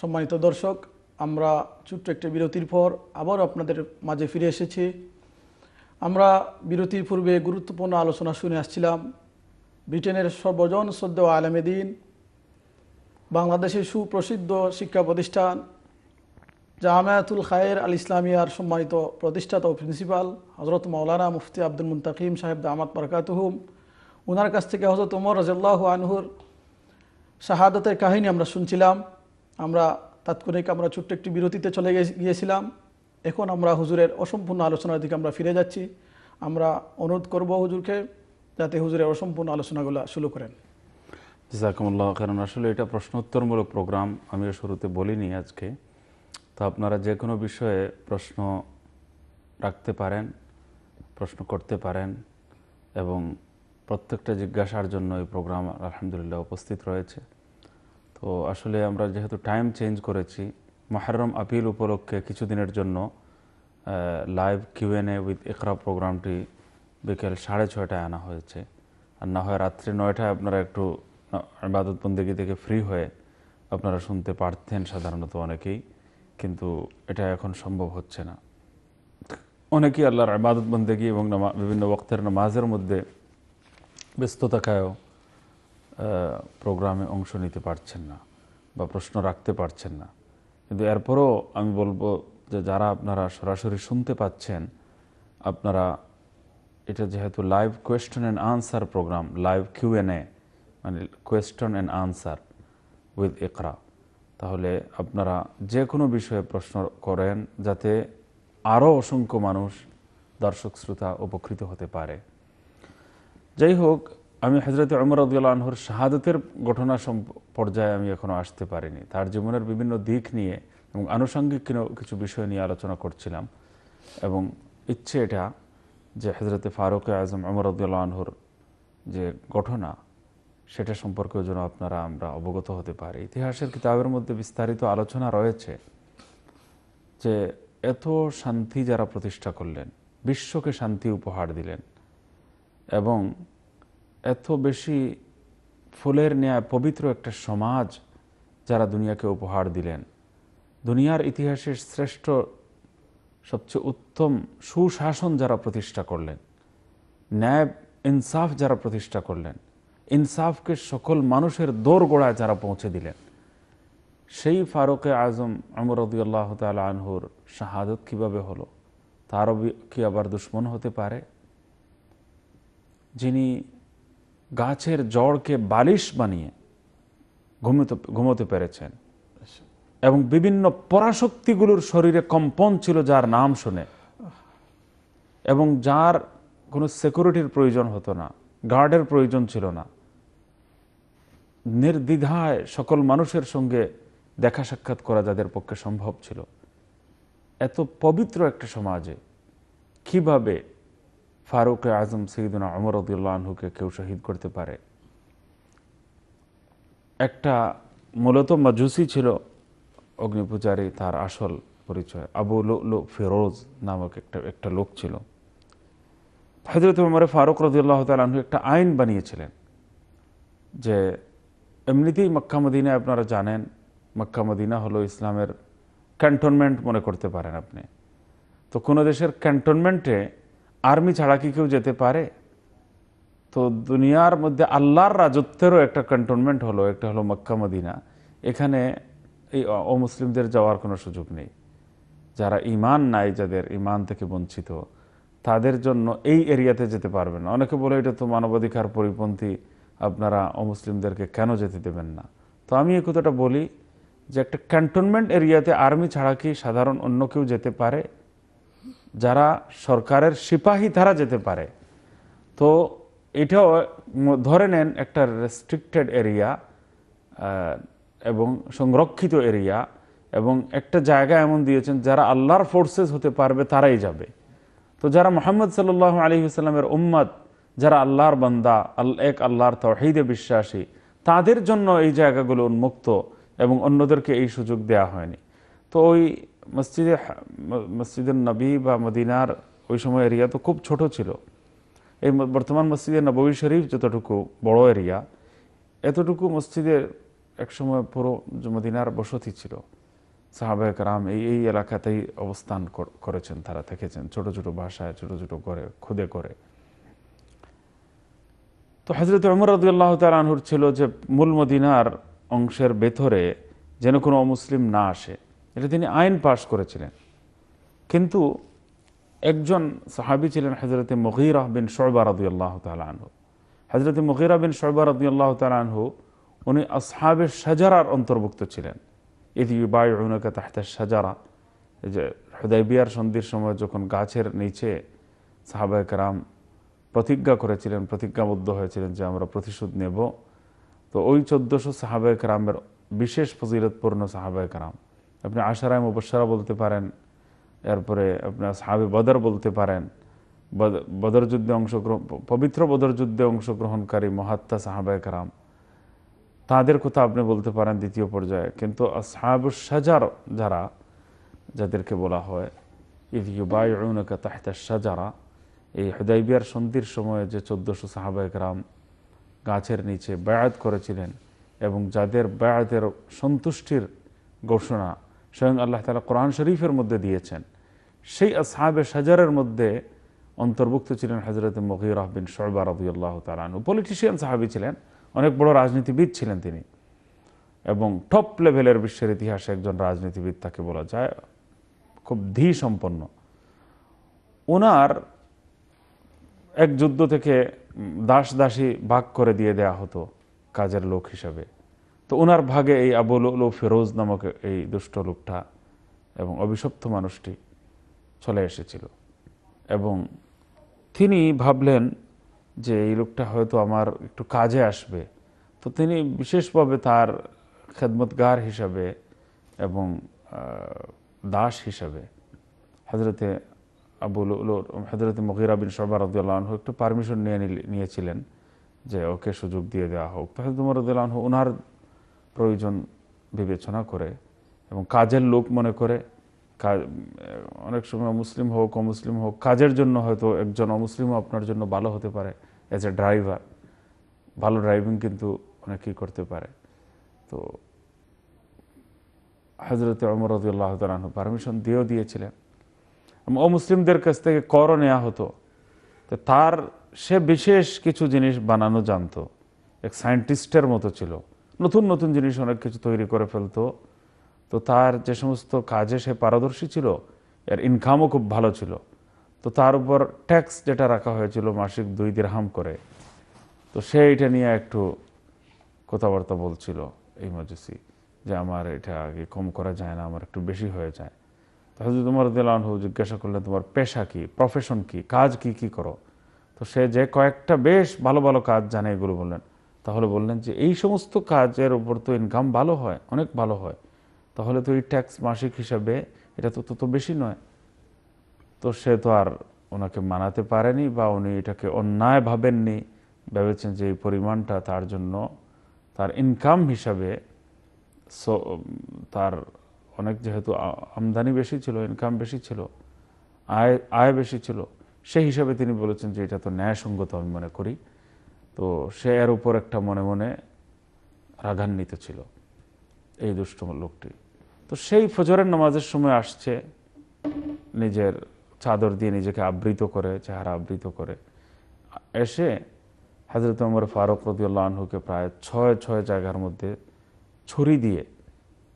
সম্মানিত দর্শক আমরা ছোট্ট একটি বিরতির পর আবার আপনাদের মাঝে ফিরে এসেছি আমরা বিরতির পূর্বে গুরুত্বপূর্ণ আলোচনা শুনে আসছিলাম ব্রিটেনের সর্বজন সদ্য আলমেদিন বাংলাদেশের সুপ্রসিদ্ধ শিক্ষা প্রতিষ্ঠান জামায়াতুল খায়ের আল ইসলামিয়ার সম্মানিত প্রতিষ্ঠাতা ও প্রিন্সিপাল হজরত মৌলানা মুফতি আব্দুল মুন্তাকিম সাহেব দামাত বরকাতহুম ওনার কাছ থেকে হজরত ওমর রাজাল্লাহ আনহুর শাহাদতের কাহিনী আমরা শুনছিলাম আমরা তাৎক্ষণিক আমরা ছোট্ট একটি বিরতিতে চলে গিয়েছিলাম এখন আমরা হুজুরের অসম্পূর্ণ আলোচনার দিকে আমরা ফিরে যাচ্ছি আমরা অনুরোধ করব হুজুরকে যাতে হুজুরের অসম্পূর্ণ আলোচনাগুলো শুরু করেন জাকুমুল্লাহ কারণ আসলে এটা প্রশ্নোত্তরমূলক প্রোগ্রাম আমিও শুরুতে বলিনি আজকে তো আপনারা যে কোনো বিষয়ে প্রশ্ন রাখতে পারেন প্রশ্ন করতে পারেন এবং প্রত্যেকটা জিজ্ঞাসার জন্য এই প্রোগ্রাম আলহামদুলিল্লাহ উপস্থিত রয়েছে তো আসলে আমরা যেহেতু টাইম চেঞ্জ করেছি মাহরম আপিল উপলক্ষে কিছুদিনের জন্য লাইভ কিউএনএ উইথ একরা প্রোগ্রামটি বিকেল সাড়ে ছয়টায় আনা হয়েছে আর না হয় রাত্রি নয়টায় আপনারা একটু বাদতবন্দিগি থেকে ফ্রি হয়ে আপনারা শুনতে পারতেন সাধারণত অনেকেই কিন্তু এটা এখন সম্ভব হচ্ছে না অনেকেই আল্লাহর আবাদতবন্দেগি এবং বিভিন্ন বক্তের নামাজের মধ্যে ব্যস্ততাকায়ও প্রোগ্রামে অংশ নিতে পারছেন না বা প্রশ্ন রাখতে পারছেন না কিন্তু এরপরও আমি বলবো যে যারা আপনারা সরাসরি শুনতে পাচ্ছেন আপনারা এটা যেহেতু live question and answer program live Q and A মানে কোয়েশ্চন অ্যান্ড আনসার উইথ একরা তাহলে আপনারা যে কোনো বিষয়ে প্রশ্ন করেন যাতে আরও অসংখ্য মানুষ দর্শক শ্রোতা উপকৃত হতে পারে যাই হোক আমি হজরত অমর আদুল্লা আনহর শাহাদতের ঘটনা পর্যায়ে আমি এখনো আসতে পারিনি তার জীবনের বিভিন্ন দিক নিয়ে এবং আনুষঙ্গিক কিছু বিষয় নিয়ে আলোচনা করছিলাম এবং ইচ্ছে এটা যে হজরতে ফারুক আজম অমর আদুল্লা আনহর যে ঘটনা সেটা সম্পর্কেও যেন আপনারা আমরা অবগত হতে পারি ইতিহাসের কিতাবের মধ্যে বিস্তারিত আলোচনা রয়েছে যে এত শান্তি যারা প্রতিষ্ঠা করলেন বিশ্বকে শান্তি উপহার দিলেন এবং এত বেশি ফুলের ন্যায় পবিত্র একটা সমাজ যারা দুনিয়াকে উপহার দিলেন দুনিয়ার ইতিহাসের শ্রেষ্ঠ সবচেয়ে উত্তম সুশাসন যারা প্রতিষ্ঠা করলেন ন্যায় ইনসাফ যারা প্রতিষ্ঠা করলেন ইনসাফকে সকল মানুষের দোরগোড়ায় যারা পৌঁছে দিলেন সেই ফারুকে আজম আমরদুল্লাহ তাল আনহুর শাহাদত কীভাবে হলো তারও কি আবার দুশ্মন হতে পারে যিনি গাছের জড়কে বালিশ বানিয়ে ঘুমোতে ঘুমোতে পেরেছেন এবং বিভিন্ন পরাশক্তিগুলোর শরীরে কম্পন ছিল যার নাম শুনে এবং যার কোনো সিকিউরিটির প্রয়োজন হতো না গার্ডের প্রয়োজন ছিল না নির্দ্বিধায় সকল মানুষের সঙ্গে দেখা সাক্ষাৎ করা যাদের পক্ষে সম্ভব ছিল এত পবিত্র একটা সমাজে কিভাবে ফারুক আজম সঈদুনা অমর রদুল্লা আনহুকে কেউ শহীদ করতে পারে একটা মূলত মাজুসি ছিল অগ্নিপূজারী তার আসল পরিচয় আবু লো ফেরোজ নামক একটা একটা লোক ছিল হজরত উমরে ফারুক রদুল্লাহ তালু একটা আইন বানিয়েছিলেন যে এমনিতেই মক্কা মদিনা আপনারা জানেন মক্কা মদিনা হলো ইসলামের ক্যান্টনমেন্ট মনে করতে পারেন আপনি তো কোনো দেশের ক্যান্টনমেন্টে আর্মি ছাড়া কি কেউ যেতে পারে তো দুনিয়ার মধ্যে আল্লাহর রাজত্বেরও একটা কন্টোনমেন্ট হলো একটা হলো মক্কা মদিনা এখানে এই অমুসলিমদের যাওয়ার কোনো সুযোগ নেই যারা ইমান নাই যাদের ইমান থেকে বঞ্চিত তাদের জন্য এই এরিয়াতে যেতে পারবে না অনেকে বলে এটা তো মানবাধিকার পরিপন্থী আপনারা অমুসলিমদেরকে কেন যেতে দেবেন না তো আমি এই কথাটা বলি যে একটা ক্যান্টনমেন্ট এরিয়াতে আর্মি ছাড়া কি সাধারণ অন্য কেউ যেতে পারে যারা সরকারের সিপাহী তারা যেতে পারে তো এটাও ধরে নেন একটা রেস্ট্রিক্টেড এরিয়া এবং সংরক্ষিত এরিয়া এবং একটা জায়গা এমন দিয়েছেন যারা আল্লাহর ফোর্সেস হতে পারবে তারাই যাবে তো যারা মোহাম্মদ সাল্লাহ আলী ইসলামের উম্মাদ যারা আল্লাহর বান্দা এক আল্লাহর তহিদে বিশ্বাসী তাদের জন্য এই জায়গাগুলো উন্মুক্ত এবং অন্যদেরকে এই সুযোগ দেয়া হয়নি তো ওই মসজিদে মসজিদের নবী বা মদিনার ওই সময় এরিয়া তো খুব ছোট ছিল এই বর্তমান মসজিদে নবী শরীফ যতটুকু বড় এরিয়া এতটুকু মসজিদের একসময় পুরো মদিনার বসতি ছিল সাহাবেক রাম এই এই এলাকাতেই অবস্থান করেছেন তারা থেকেছেন ছোট ছোট ভাষায় ছোট ছোট করে খুদে করে তো হজরত অমর রদুল্লাহ তালাহুর ছিল যে মূল মদিনার অংশের ভেতরে যেন কোনো অমুসলিম না আসে এটা তিনি আইন পাশ করেছিলেন কিন্তু একজন সাহাবি ছিলেন হজরত মহির বিন শর্বা রদিয়াল্লাহ তালাহু হজরত মহির বিন শর্বা রদিয়াল্লাহ তালাহু উনি আসহাবে সাজারার অন্তর্ভুক্ত ছিলেন ইদি বায়ু অনুকা তাহতা সাজারা যে হৃদয়বিয়ার সন্ধির সময় যখন গাছের নিচে কারাম প্রতিজ্ঞা করেছিলেন প্রতিজ্ঞাবদ্ধ হয়েছিলেন যে আমরা প্রতিশোধ নেব তো ওই চোদ্দোশো কারামের বিশেষ ফজিলতপূর্ণ কারাম আপনি আশারায় মুবসারা বলতে পারেন এরপরে আপনার সাবে বদর বলতে পারেন বদর যুদ্ধে অংশগ্রহণ পবিত্র বদর যুদ্ধে অংশগ্রহণকারী মহাত্মা সাহাবায় কারাম তাদের কথা আপনি বলতে পারেন দ্বিতীয় পর্যায়ে কিন্তু সাহাবুর সাজার যারা যাদেরকে বলা হয় ইউবায়ুনকা তাহতা সাজারা এই হৃদয়বিয়ার সন্ধির সময়ে যে চোদ্দশো সাহাবায় গ্রাম গাছের নিচে বায়াত করেছিলেন এবং যাদের বায়াতের সন্তুষ্টির ঘোষণা স্বয়ং আল্লাহ তালা কোরআন শরীফের মধ্যে দিয়েছেন সেই আসহাবে সাজারের মধ্যে অন্তর্ভুক্ত ছিলেন হজরত মহির আহবিন শর্বা রবিউল্লাহ তালান পলিটিশিয়ান সাহাবি ছিলেন অনেক বড় রাজনীতিবিদ ছিলেন তিনি এবং টপ লেভেলের বিশ্বের ইতিহাসে একজন রাজনীতিবিদ তাকে বলা যায় খুব ধি সম্পন্ন ওনার এক যুদ্ধ থেকে দাস দাসী ভাগ করে দিয়ে দেয়া হতো কাজের লোক হিসাবে তো ওনার ভাগে এই আবুল উল ফেরোজ নামক এই দুষ্ট লোকটা এবং অভিশপ্ত মানুষটি চলে এসেছিল এবং তিনি ভাবলেন যে এই লোকটা হয়তো আমার একটু কাজে আসবে তো তিনি বিশেষভাবে তার খেদমতগার হিসাবে এবং দাস হিসাবে হজরতে আবুল হজরতে মহিরা বিন সরবার রদুল্লাহ একটু পারমিশন নিয়ে নিয়েছিলেন যে ওকে সুযোগ দিয়ে দেওয়া হোক তো হজরত উমর ওনার প্রয়োজন বিবেচনা করে এবং কাজের লোক মনে করে অনেক সময় মুসলিম হোক অমুসলিম হোক কাজের জন্য হয়তো একজন অমুসলিমও আপনার জন্য ভালো হতে পারে অ্যাজ এ ড্রাইভার ভালো ড্রাইভিং কিন্তু অনেকেই করতে পারে তো হজরত অমরদুল্লাহ রদুল্লাহ তালু পারমিশন দিয়েও দিয়েছিলেন অমুসলিমদের কাছ থেকে করও নেওয়া হতো তো তার সে বিশেষ কিছু জিনিস বানানো জানতো এক সায়েন্টিস্টের মতো ছিল নতুন নতুন জিনিস অনেক কিছু তৈরি করে ফেলতো তো তার যে সমস্ত কাজে সে পারদর্শী ছিল এর ইনকামও খুব ভালো ছিল তো তার উপর ট্যাক্স যেটা রাখা হয়েছিল মাসিক দুই হাম করে তো সে এটা নিয়ে একটু কথাবার্তা বলছিল এই মজুসি যে আমার এটা আগে কম করা যায় না আমার একটু বেশি হয়ে যায় তাহলে তোমার দিলান হু জিজ্ঞাসা করলে তোমার পেশা কি প্রফেশন কি কাজ কি কি করো তো সে যে কয়েকটা বেশ ভালো ভালো কাজ জানে এগুলো বললেন তাহলে বললেন যে এই সমস্ত কাজের ওপর তো ইনকাম ভালো হয় অনেক ভালো হয় তাহলে তো এই ট্যাক্স মাসিক হিসাবে এটা তো তত বেশি নয় তো সে তো আর ওনাকে মানাতে পারেনি বা উনি এটাকে অন্যায় ভাবেননি ভেবেছেন যে এই পরিমাণটা তার জন্য তার ইনকাম হিসাবে সো তার অনেক যেহেতু আমদানি বেশি ছিল ইনকাম বেশি ছিল আয় আয় বেশি ছিল সেই হিসাবে তিনি বলেছেন যে এটা তো ন্যায়সঙ্গত আমি মনে করি তো সে এর উপর একটা মনে মনে রাগান্বিত ছিল এই দুষ্ট লোকটি তো সেই ফজরের নামাজের সময় আসছে নিজের চাদর দিয়ে নিজেকে আবৃত করে চেহারা আবৃত করে এসে হাজরত আমার ফারুক রদিউল্লা আনহুকে প্রায় ছয় ছয় জায়গার মধ্যে ছুরি দিয়ে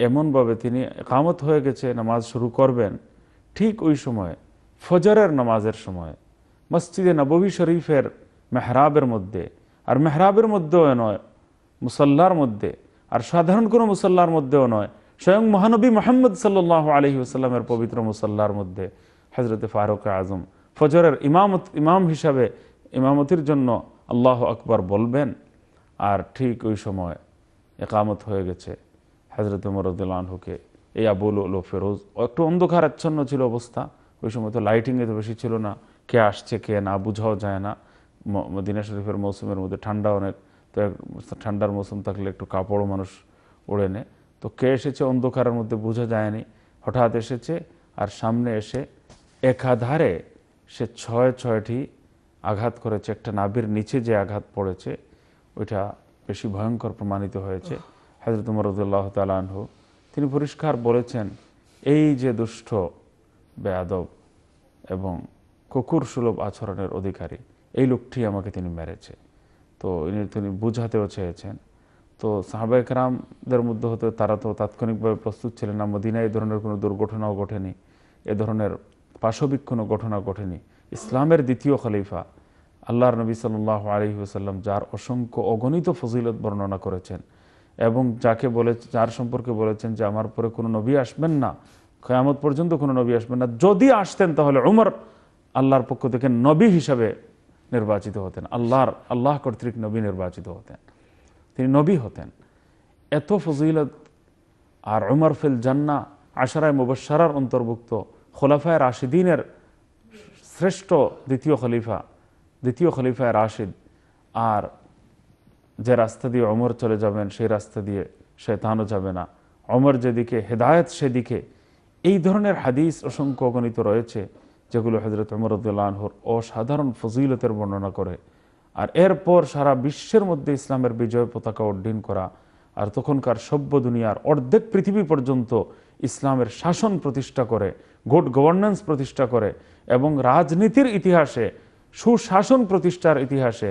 এমনভাবে তিনি কামত হয়ে গেছে নামাজ শুরু করবেন ঠিক ওই সময়ে ফজরের নামাজের সময় মসজিদে নবী শরীফের মেহরাবের মধ্যে আর মেহরাবের মধ্যেও নয় মুসল্লার মধ্যে আর সাধারণ কোনো মুসল্লার মধ্যেও নয় স্বয়ং মহানবী মোহাম্মদ সাল্ল আলহি আসাল্লামের পবিত্র মুসল্লার মধ্যে হজরত ফারুক আজম ফজরের ইমামত ইমাম হিসাবে ইমামতির জন্য আল্লাহ আকবর বলবেন আর ঠিক ওই সময় একামত হয়ে গেছে হজরত মরদুল্লাহকে এই আবুল উলো ফেরোজ একটু অন্ধকার আচ্ছন্ন ছিল অবস্থা ওই সময় তো লাইটিংয়ে তো বেশি ছিল না কে আসছে কে না বুঝাও যায় না মদিনা শরীফের মৌসুমের মধ্যে ঠান্ডা অনেক তো ঠান্ডার মৌসুম থাকলে একটু কাপড় মানুষ ওড়ে নেয় তো কে এসেছে অন্ধকারের মধ্যে বোঝা যায়নি হঠাৎ এসেছে আর সামনে এসে একাধারে সে ছয় ছয়টি আঘাত করেছে একটা নাভির নিচে যে আঘাত পড়েছে ওইটা বেশি ভয়ঙ্কর প্রমাণিত হয়েছে হজরত মরদুল্লাহ তালহ তিনি পরিষ্কার বলেছেন এই যে দুষ্ট বেয়াদব এবং কুকুর সুলভ আচরণের অধিকারী এই লোকটি আমাকে তিনি মেরেছে তো তিনি বুঝাতেও চেয়েছেন তো সাহাবা মধ্যে হতে তারা তো তাৎক্ষণিকভাবে প্রস্তুত ছিলেন না মদিনায় এ ধরনের কোনো দুর্ঘটনাও ঘটেনি এ ধরনের পাশবিক কোনো ঘটনা ঘটেনি ইসলামের দ্বিতীয় খলিফা আল্লাহর নবী সাল্লাহ আলহি যার অসংখ্য অগণিত ফজিলত বর্ণনা করেছেন এবং যাকে বলে যার সম্পর্কে বলেছেন যে আমার পরে কোনো নবী আসবেন না খয়ামত পর্যন্ত কোনো নবী আসবেন না যদি আসতেন তাহলে উমর আল্লাহর পক্ষ থেকে নবী হিসাবে নির্বাচিত হতেন আল্লাহর আল্লাহ কর্তৃক নবী নির্বাচিত হতেন তিনি নবী হতেন এত ফজিলত আর উমর ফিল জান্না আশারায় মুবসারার অন্তর্ভুক্ত খোলাফায় রাশিদিনের শ্রেষ্ঠ দ্বিতীয় খলিফা দ্বিতীয় খলিফায় রাশিদ আর যে রাস্তা দিয়ে অমর চলে যাবেন সেই রাস্তা দিয়ে শেতানও যাবে না অমর যেদিকে হেদায়ত সেদিকে এই ধরনের হাদিস অসংখ্য গণিত রয়েছে যেগুলো হজরত উমরদুল্লাহর অসাধারণ ফজিলতের বর্ণনা করে আর এরপর সারা বিশ্বের মধ্যে ইসলামের বিজয় পতাকা অর্ডিন করা আর তখনকার সভ্য দুনিয়ার অর্ধেক পৃথিবী পর্যন্ত ইসলামের শাসন প্রতিষ্ঠা করে গুড গভর্নেন্স প্রতিষ্ঠা করে এবং রাজনীতির ইতিহাসে সুশাসন প্রতিষ্ঠার ইতিহাসে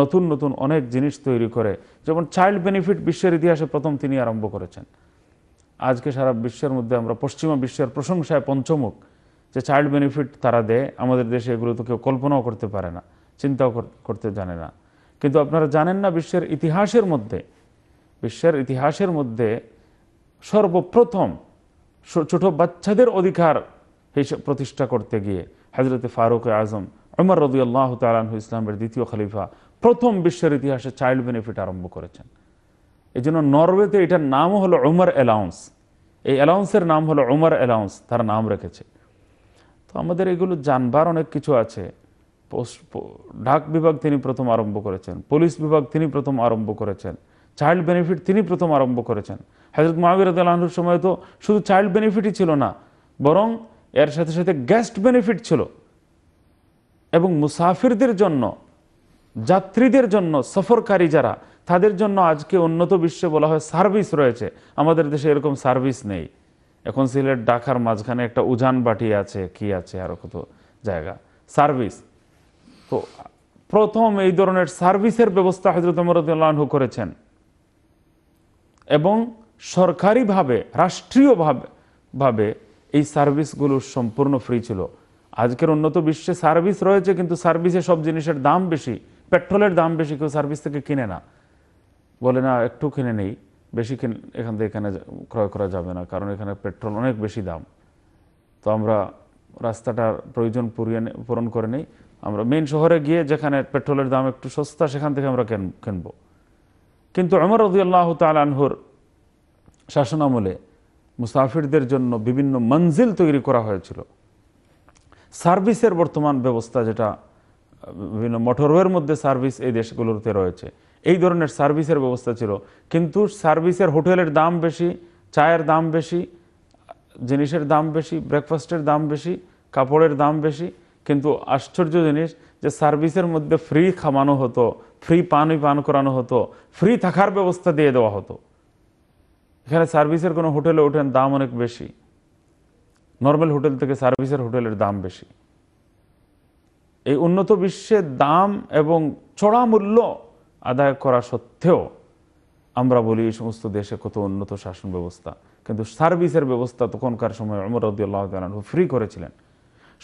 নতুন নতুন অনেক জিনিস তৈরি করে যেমন চাইল্ড বেনিফিট বিশ্বের ইতিহাসে প্রথম তিনি আরম্ভ করেছেন আজকে সারা বিশ্বের মধ্যে আমরা পশ্চিমা বিশ্বের প্রশংসায় পঞ্চমুখ যে চাইল্ড বেনিফিট তারা দেয় আমাদের দেশে এগুলো তো কেউ কল্পনাও করতে পারে না চিন্তাও করতে জানে না কিন্তু আপনারা জানেন না বিশ্বের ইতিহাসের মধ্যে বিশ্বের ইতিহাসের মধ্যে সর্বপ্রথম ছোট বাচ্চাদের অধিকার প্রতিষ্ঠা করতে গিয়ে হাজরত ফারুক আজম অমর রদুল্লাহ তালু ইসলামের দ্বিতীয় খলিফা প্রথম বিশ্বের ইতিহাসে চাইল্ড বেনিফিট আরম্ভ করেছেন এই জন্য নরওয়েতে এটার নাম হলো উমর অ্যালাউন্স এই অ্যালাউন্সের নাম হলো অমর অ্যালাউন্স তার নাম রেখেছে তো আমাদের এগুলো জানবার অনেক কিছু আছে ডাক বিভাগ তিনি প্রথম আরম্ভ করেছেন পুলিশ বিভাগ তিনি প্রথম আরম্ভ করেছেন চাইল্ড বেনিফিট তিনি প্রথম আরম্ভ করেছেন হজরত আলহানুর সময় তো শুধু চাইল্ড বেনিফিটই ছিল না বরং এর সাথে সাথে গেস্ট বেনিফিট ছিল এবং মুসাফিরদের জন্য যাত্রীদের জন্য সফরকারী যারা তাদের জন্য আজকে উন্নত বিশ্বে বলা হয় সার্ভিস রয়েছে আমাদের দেশে এরকম সার্ভিস নেই এখন সিলেট ডাকার মাঝখানে একটা উজান বাটি আছে কি আছে আরো কত জায়গা সার্ভিস তো প্রথম এই ধরনের সার্ভিসের ব্যবস্থা হজরত মরদুল্লাহু করেছেন এবং সরকারিভাবে রাষ্ট্রীয়ভাবে ভাবে এই সার্ভিসগুলো সম্পূর্ণ ফ্রি ছিল আজকের উন্নত বিশ্বে সার্ভিস রয়েছে কিন্তু সার্ভিসে সব জিনিসের দাম বেশি পেট্রোলের দাম বেশি কেউ সার্ভিস থেকে কিনে না বলে না একটু কিনে নেই বেশি এখান থেকে এখানে ক্রয় করা যাবে না কারণ এখানে পেট্রোল অনেক বেশি দাম তো আমরা রাস্তাটার প্রয়োজন পূরণ করে নেই আমরা মেন শহরে গিয়ে যেখানে পেট্রোলের দাম একটু সস্তা সেখান থেকে আমরা কিনব কিন্তু আমার রদিয়াল্লাহ তাল শাসনামলে মুসাফিরদের জন্য বিভিন্ন মঞ্জিল তৈরি করা হয়েছিল সার্ভিসের বর্তমান ব্যবস্থা যেটা বিভিন্ন মোটরওয়ের মধ্যে সার্ভিস এই দেশগুলোতে রয়েছে এই ধরনের সার্ভিসের ব্যবস্থা ছিল কিন্তু সার্ভিসের হোটেলের দাম বেশি চায়ের দাম বেশি জিনিসের দাম বেশি ব্রেকফাস্টের দাম বেশি কাপড়ের দাম বেশি কিন্তু আশ্চর্য জিনিস যে সার্ভিসের মধ্যে ফ্রি খামানো হতো ফ্রি পানই পান করানো হতো ফ্রি থাকার ব্যবস্থা দিয়ে দেওয়া হতো এখানে সার্ভিসের কোনো হোটেলে ওঠেন দাম অনেক বেশি নর্মাল হোটেল থেকে সার্ভিসের হোটেলের দাম বেশি এই উন্নত বিশ্বে দাম এবং চড়া মূল্য আদায় করা সত্ত্বেও আমরা বলি এই সমস্ত দেশে কত উন্নত শাসন ব্যবস্থা কিন্তু সার্ভিসের ব্যবস্থা তখনকার সময় অমর রদ্দুল্লাহ ফ্রি করেছিলেন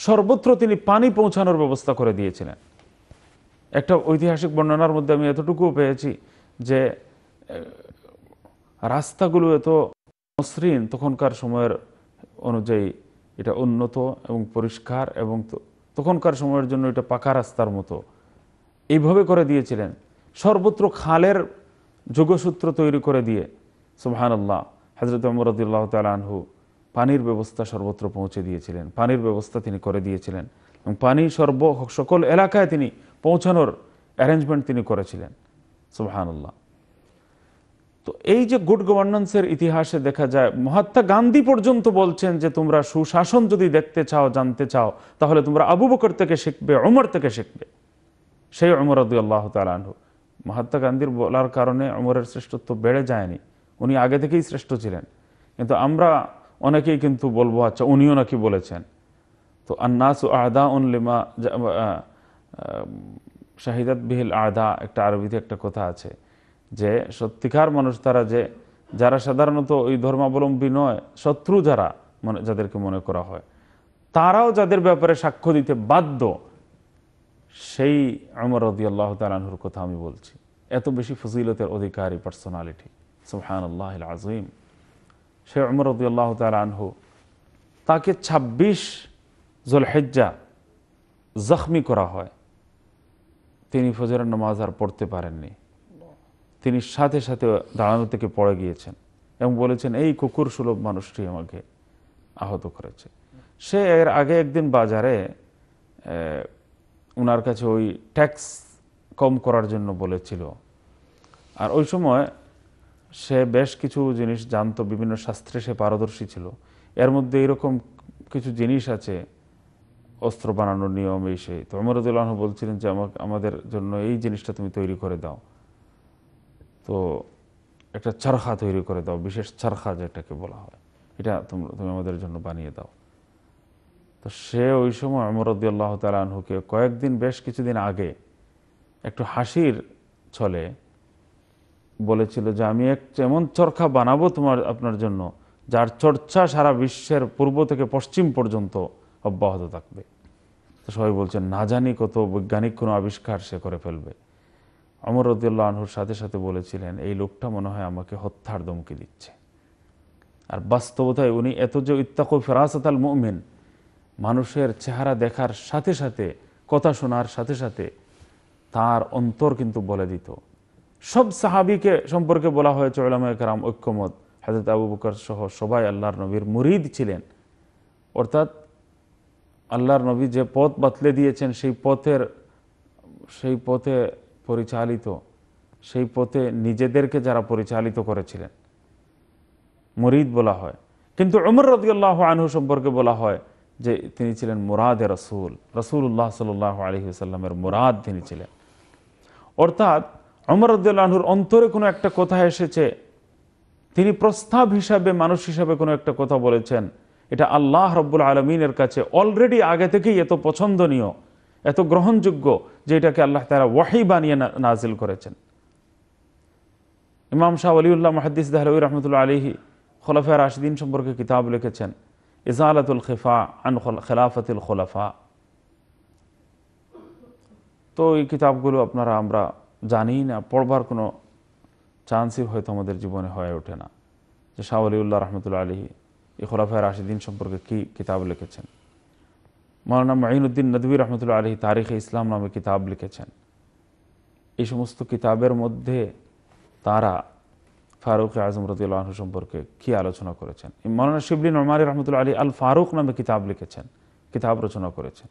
সর্বত্র তিনি পানি পৌঁছানোর ব্যবস্থা করে দিয়েছিলেন একটা ঐতিহাসিক বর্ণনার মধ্যে আমি এতটুকুও পেয়েছি যে রাস্তাগুলো এত মসৃণ তখনকার সময়ের অনুযায়ী এটা উন্নত এবং পরিষ্কার এবং তখনকার সময়ের জন্য এটা পাকা রাস্তার মতো এইভাবে করে দিয়েছিলেন সর্বত্র খালের যোগসূত্র তৈরি করে দিয়ে সুবাহানাল্লাহ হজরত আমরদুল্লাহ তালহু পানির ব্যবস্থা সর্বত্র পৌঁছে দিয়েছিলেন পানির ব্যবস্থা তিনি করে দিয়েছিলেন এবং পানি সর্ব সকল এলাকায় তিনি পৌঁছানোর অ্যারেঞ্জমেন্ট তিনি করেছিলেন সুবাহানাল্লাহ তো এই যে গুড গভর্নেন্সের ইতিহাসে দেখা যায় মহাত্মা গান্ধী পর্যন্ত বলছেন যে তোমরা সুশাসন যদি দেখতে চাও জানতে চাও তাহলে তোমরা আবু বকর থেকে শিখবে অমর থেকে শিখবে সেই অমর আল্লাহ তালহু মহাত্মা গান্ধীর বলার কারণে ওমরের শ্রেষ্ঠত্ব বেড়ে যায়নি উনি আগে থেকেই শ্রেষ্ঠ ছিলেন কিন্তু আমরা অনেকেই কিন্তু বলবো আচ্ছা উনিও নাকি বলেছেন তো আন্নাস আদা উনলিমা শাহিদাত বিহিল আদা একটা আরবিতে একটা কথা আছে যে সত্যিকার মানুষ তারা যে যারা সাধারণত ওই ধর্মাবলম্বী নয় শত্রু যারা মানে যাদেরকে মনে করা হয় তারাও যাদের ব্যাপারে সাক্ষ্য দিতে বাধ্য সেই আমর রদিয়াল্লাহ তালাহুর কথা আমি বলছি এত বেশি ফজিলতের অধিকারী পার্সোনালিটি সুহান আল্লাহ আজিম সেই আমর রদিয়াল্লাহ তালাহু তাকে ২৬ জলহেজ্জা জখমি করা হয় তিনি ফজর নামাজ আর পড়তে পারেননি তিনি সাথে সাথে দাঁড়ানো থেকে পড়ে গিয়েছেন এবং বলেছেন এই কুকুর সুলভ মানুষটি আমাকে আহত করেছে সে এর আগে একদিন বাজারে ওনার কাছে ওই ট্যাক্স কম করার জন্য বলেছিল আর ওই সময় সে বেশ কিছু জিনিস জানতো বিভিন্ন শাস্ত্রে সে পারদর্শী ছিল এর মধ্যে এরকম কিছু জিনিস আছে অস্ত্র বানানোর নিয়ম এই সেই তো অমরুদুল্লাহ বলছিলেন যে আমাকে আমাদের জন্য এই জিনিসটা তুমি তৈরি করে দাও তো একটা চারখা তৈরি করে দাও বিশেষ চারখা যেটাকে বলা হয় এটা তোমরা তুমি আমাদের জন্য বানিয়ে দাও সে ওই সময় অমরদ্দাল্লাহ তালাহুকে কয়েকদিন বেশ কিছুদিন আগে একটু হাসির ছলে বলেছিল যে আমি এক এমন চরখা বানাবো তোমার আপনার জন্য যার চর্চা সারা বিশ্বের পূর্ব থেকে পশ্চিম পর্যন্ত অব্যাহত থাকবে তো সবাই বলছেন না জানি কত বৈজ্ঞানিক কোনো আবিষ্কার সে করে ফেলবে অমর রদুল্লাহ আনহুর সাথে সাথে বলেছিলেন এই লোকটা মনে হয় আমাকে হত্যার ধমকি দিচ্ছে আর বাস্তবতায় উনি এত যে ইত্তাকু ফেরাসাত আল মোমেন মানুষের চেহারা দেখার সাথে সাথে কথা শোনার সাথে সাথে তার অন্তর কিন্তু বলে দিত সব সাহাবিকে সম্পর্কে বলা হয়েছে ওলামা একরাম ঐক্যমত হাজরত আবু বকর সহ সবাই আল্লাহর নবীর মুরিদ ছিলেন অর্থাৎ আল্লাহর নবী যে পথ বাতলে দিয়েছেন সেই পথের সেই পথে পরিচালিত সেই পথে নিজেদেরকে যারা পরিচালিত করেছিলেন মরিদ বলা হয় কিন্তু অমর রদিয়াল্লাহ আনহু সম্পর্কে বলা হয় যে তিনি ছিলেন মুরাদে রসুল রসুল্লাহ সাল্লাহ আলহিউসাল্লামের মুরাদ তিনি ছিলেন অর্থাৎ অমরদ্দুল্লাহুর অন্তরে কোনো একটা কথা এসেছে তিনি প্রস্তাব হিসাবে মানুষ হিসাবে কোনো একটা কথা বলেছেন এটা আল্লাহ রব্বুল আলমিনের কাছে অলরেডি আগে থেকেই এত পছন্দনীয় এত গ্রহণযোগ্য যে এটাকে আল্লাহ তারা ওয়াহি বানিয়ে নাজিল করেছেন ইমাম শাহ আলিউল্লাহ মাহাদিস দাহলুই রহমতুল্লা আলিহি খোলাফে রাশিদিন সম্পর্কে কিতাব লিখেছেন ইজালাতুল খেফা আন খেলাফতুল খোলাফা তো এই কিতাবগুলো আপনারা আমরা জানি না পড়বার কোনো চান্সই হয়তো আমাদের জীবনে হয়ে ওঠে না যে শাহ আলিউল্লাহ রহমতুল্লা আলী এই খোলাফায় রাশিদিন সম্পর্কে কী কিতাব লিখেছেন মৌলানা মাইনুদ্দিন নদী রহমতুল্লা আলহী তারিখে ইসলাম নামে কিতাব লিখেছেন এই সমস্ত কিতাবের মধ্যে তারা ফারুক আজম আহ সম্পর্কে কি আলোচনা করেছেন মৌলানা শিবলিন ওমারি রহমতুল্লা আলী আল ফারুক নামে কিতাব লিখেছেন কিতাব রচনা করেছেন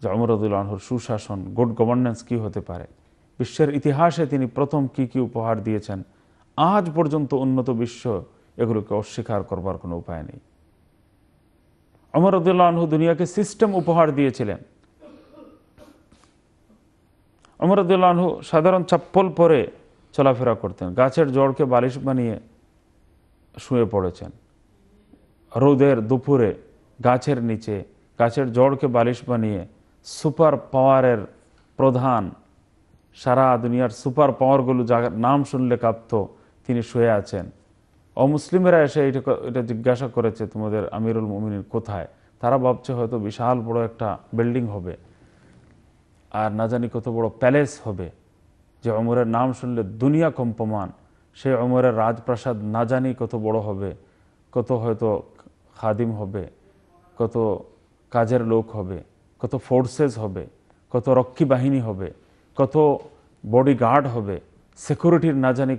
যে অমরদুল আহর সুশাসন গুড গভর্নেন্স কি হতে পারে বিশ্বের ইতিহাসে তিনি প্রথম কি কি উপহার দিয়েছেন আজ পর্যন্ত উন্নত বিশ্ব এগুলোকে অস্বীকার করবার কোনো উপায় নেই অমর আনহু দুনিয়াকে সিস্টেম উপহার দিয়েছিলেন অমরদুল্লাহ আনহু সাধারণ চাপ্পল পরে চলাফেরা করতেন গাছের জড়কে বালিশ বানিয়ে শুয়ে পড়েছেন রোদের দুপুরে গাছের নিচে গাছের জড়কে বালিশ বানিয়ে সুপার পাওয়ারের প্রধান সারা দুনিয়ার সুপার পাওয়ারগুলো যার নাম শুনলে কাঁপত তিনি শুয়ে আছেন অমুসলিমেরা এসে এটা এটা জিজ্ঞাসা করেছে তোমাদের আমিরুল মুমিনিন কোথায় তারা ভাবছে হয়তো বিশাল বড় একটা বিল্ডিং হবে আর না জানি কত বড় প্যালেস হবে যে অমরের নাম শুনলে দুনিয়া কম্পমান সেই অমরের রাজপ্রাসাদ না জানি কত বড় হবে কত হয়তো খাদিম হবে কত কাজের লোক হবে কত ফোর্সেস হবে কত রক্ষী বাহিনী হবে কত বডিগার্ড হবে সিকিউরিটির না জানি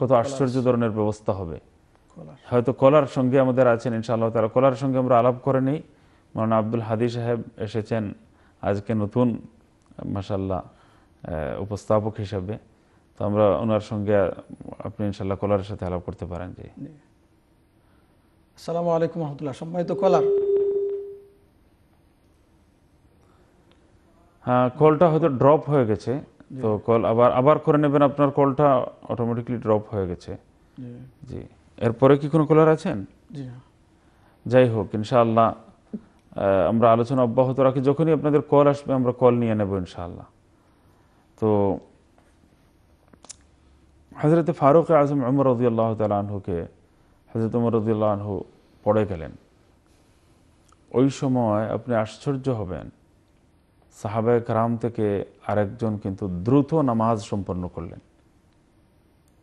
কত আশ্চর্য ধরনের ব্যবস্থা হবে হয়তো কলার সঙ্গে আমাদের আছেন ইনশাআল্লাহ তারা কলার সঙ্গে আমরা আলাপ করে নিই মানে আব্দুল হাদি সাহেব এসেছেন আজকে নতুন মাসাল্লাহ উপস্থাপক হিসাবে তো আমরা ওনার সঙ্গে আপনি ইনশাল্লাহ কলারের সাথে আলাপ করতে পারেন জি আসসালামু আলাইকুম রহমতুল্লাহ সম্মানিত কলার হ্যাঁ কলটা হয়তো ড্রপ হয়ে গেছে তো কল আবার আবার করে নেবেন আপনার কলটা অটোমেটিকলি ড্রপ হয়ে গেছে জি এরপরে কি কোনো কলার আছেন যাই হোক ইনশাআল্লাহ আমরা আলোচনা অব্যাহত রাখি যখনই আপনাদের কল আসবে আমরা কল নিয়ে নেব ইনশাআল্লাহ তো হজরত ফারুক আজম উমর রদিয়াল্লাহ তালাহুকে হজরত উমর রদিয়াল্লাহ পড়ে গেলেন ওই সময় আপনি আশ্চর্য হবেন সাহাবায় কারাম থেকে আরেকজন কিন্তু দ্রুত নামাজ সম্পন্ন করলেন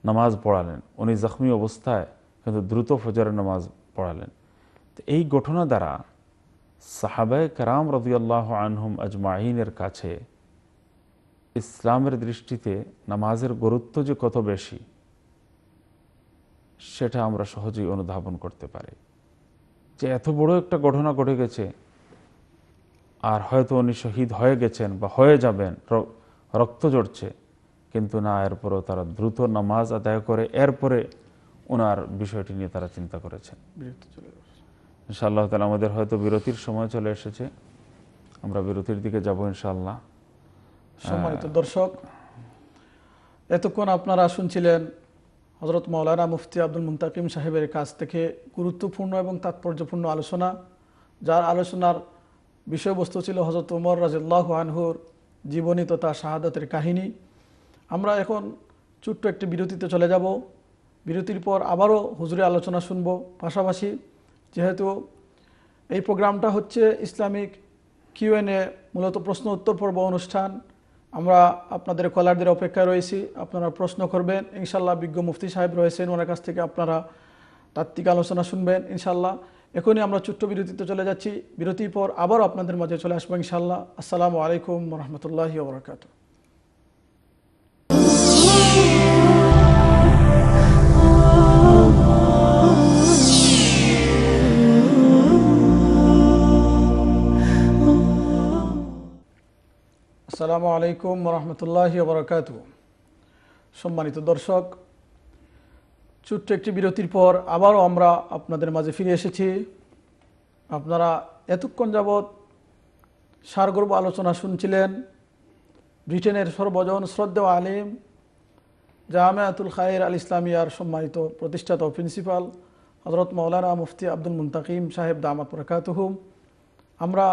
নামাজ পড়ালেন উনি জখমি অবস্থায় কিন্তু দ্রুত ফজরের নামাজ পড়ালেন তো এই ঘটনা দ্বারা সাহাবায় কারাম রদিয়াল্লাহ আনহুম আজমাহিনের কাছে ইসলামের দৃষ্টিতে নামাজের গুরুত্ব যে কত বেশি সেটা আমরা সহজেই অনুধাবন করতে পারি যে এত বড় একটা ঘটনা ঘটে গেছে আর হয়তো উনি শহীদ হয়ে গেছেন বা হয়ে যাবেন রক্ত জড়ছে কিন্তু না এরপরেও তারা দ্রুত নামাজ আদায় করে এরপরে ওনার বিষয়টি নিয়ে তারা চিন্তা করেছেন ইনশাআল্লাহ তালা আমাদের হয়তো বিরতির সময় চলে এসেছে আমরা বিরতির দিকে যাব ইনশাআল্লাহ সম্মানিত দর্শক এতক্ষণ আপনারা শুনছিলেন হজরত মৌলানা মুফতি আব্দুল মুন্তাকিম সাহেবের কাছ থেকে গুরুত্বপূর্ণ এবং তাৎপর্যপূর্ণ আলোচনা যার আলোচনার বিষয়বস্তু ছিল হজরত উমর রাজিল্লাহ আনহুর জীবনী তথা শাহাদতের কাহিনী আমরা এখন ছোট্ট একটি বিরতিতে চলে যাব বিরতির পর আবারও হুজুরে আলোচনা শুনব পাশাপাশি যেহেতু এই প্রোগ্রামটা হচ্ছে ইসলামিক কিউএনএ মূলত প্রশ্ন উত্তর পর্ব অনুষ্ঠান আমরা আপনাদের কলারদের অপেক্ষায় রয়েছি আপনারা প্রশ্ন করবেন ইনশাল্লাহ বিজ্ঞ মুফতি সাহেব রয়েছেন ওনার কাছ থেকে আপনারা তাত্ত্বিক আলোচনা শুনবেন ইনশাল্লাহ এখনই আমরা ছোট্ট বিরতিতে চলে যাচ্ছি বিরতির পর আবার আপনাদের মাঝে চলে আসবো ইনশাল্লাহ আসসালামু আলাইকুম রহমতুল্লাহি ওবরাকাতু আসসালামু আলাইকুম রহমতুল্লাহ বরকাত সম্মানিত দর্শক ছোট্ট একটি বিরতির পর আবারও আমরা আপনাদের মাঝে ফিরে এসেছি আপনারা এতক্ষণ যাবৎ সারগর্ব আলোচনা শুনছিলেন ব্রিটেনের সর্বজন শ্রদ্ধেয় আলিম জামায়াতুল খায়ের আল ইসলামিয়ার সম্মানিত প্রতিষ্ঠাতা প্রিন্সিপাল হজরত মৌলানা মুফতি আব্দুল মুন্তাকিম সাহেব দামাত হুম আমরা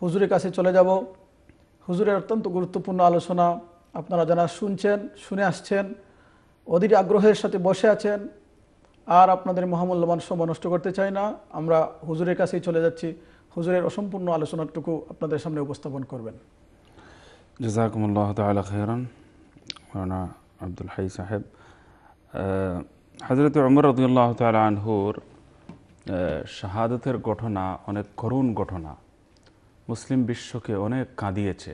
হুজুরের কাছে চলে যাব হুজুরের অত্যন্ত গুরুত্বপূর্ণ আলোচনা আপনারা যারা শুনছেন শুনে আসছেন অধীর আগ্রহের সাথে বসে আছেন আর আপনাদের মহামূল্যবান সময় নষ্ট করতে চাই না আমরা হুজুরের কাছেই চলে যাচ্ছি হুজুরের অসম্পূর্ণ আলোচনাটুকু আপনাদের সামনে উপস্থাপন করবেন জাজাকুমুল্লাহ তালা খেরান মারানা আব্দুল হাই সাহেব হাজরত অমর রদুল্লাহ তাল আনহুর শাহাদতের ঘটনা অনেক করুণ ঘটনা মুসলিম বিশ্বকে অনেক কাঁদিয়েছে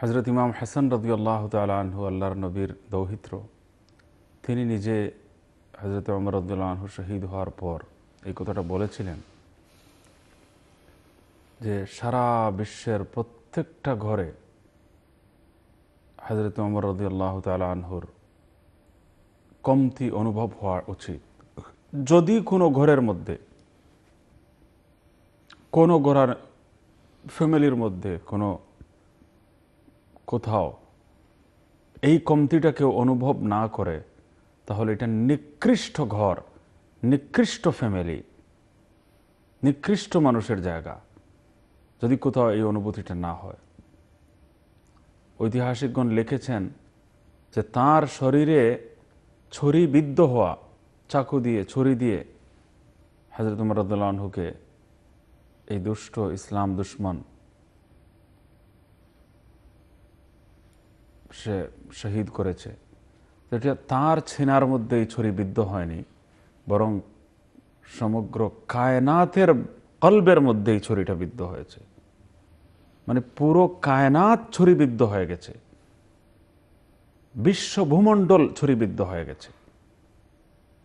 হজরত ইমাম হাসান রদি আল্লাহ তালহু আল্লাহর নবীর দৌহিত্র তিনি নিজে হজরত ইমাম রদুল্লাহ আনহু শহীদ হওয়ার পর এই কথাটা বলেছিলেন যে সারা বিশ্বের প্রত্যেকটা ঘরে হজরত অমর রদি আল্লাহ আনহুর কমতি অনুভব হওয়া উচিত যদি কোনো ঘরের মধ্যে কোনো গোড়ার ফ্যামিলির মধ্যে কোনো কোথাও এই কমতিটাকে অনুভব না করে তাহলে এটা নিকৃষ্ট ঘর নিকৃষ্ট ফ্যামিলি নিকৃষ্ট মানুষের জায়গা যদি কোথাও এই অনুভূতিটা না হয় ঐতিহাসিকগণ লিখেছেন যে তার শরীরে ছড়ি বিদ্ধ হওয়া চাকু দিয়ে ছড়ি দিয়ে হাজরত উমর এই দুষ্ট ইসলাম দুশ্মন সে শহীদ করেছে যেটা তার ছিনার মধ্যে এই ছড়িবিদ্ধ হয়নি বরং সমগ্র কায়নাথের কল্বের মধ্যে এই ছড়িটা বিদ্ধ হয়েছে মানে পুরো কায়নাত ছড়িবিদ্ধ হয়ে গেছে বিশ্ব ভূমণ্ডল ছড়িবিদ্ধ হয়ে গেছে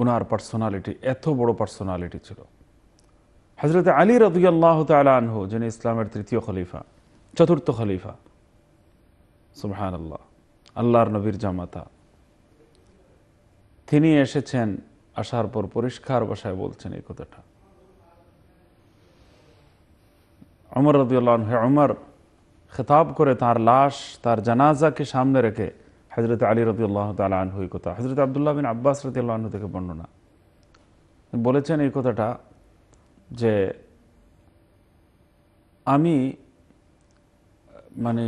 ওনার পার্সোনালিটি এত বড় পার্সোনালিটি ছিল হজরত আলী রাহ তালাহ যিনি ইসলামের তৃতীয় খলিফা চতুর্থ খলিফা সুবহান আল্লাহ আল্লাহর নবীর জামাতা তিনি এসেছেন আসার পর পরিষ্কার বাসায় বলছেন এই কথাটা অমর রদুল্লাহ অমর খেতাব করে তার লাশ তার জানাজাকে সামনে রেখে হজরত আলী রদুল্লাহ তালাহ এই কথা হজরত আবদুল্লাহ বিন আব্বাস রদুল্লাহ থেকে বর্ণনা বলেছেন এই কথাটা যে আমি মানে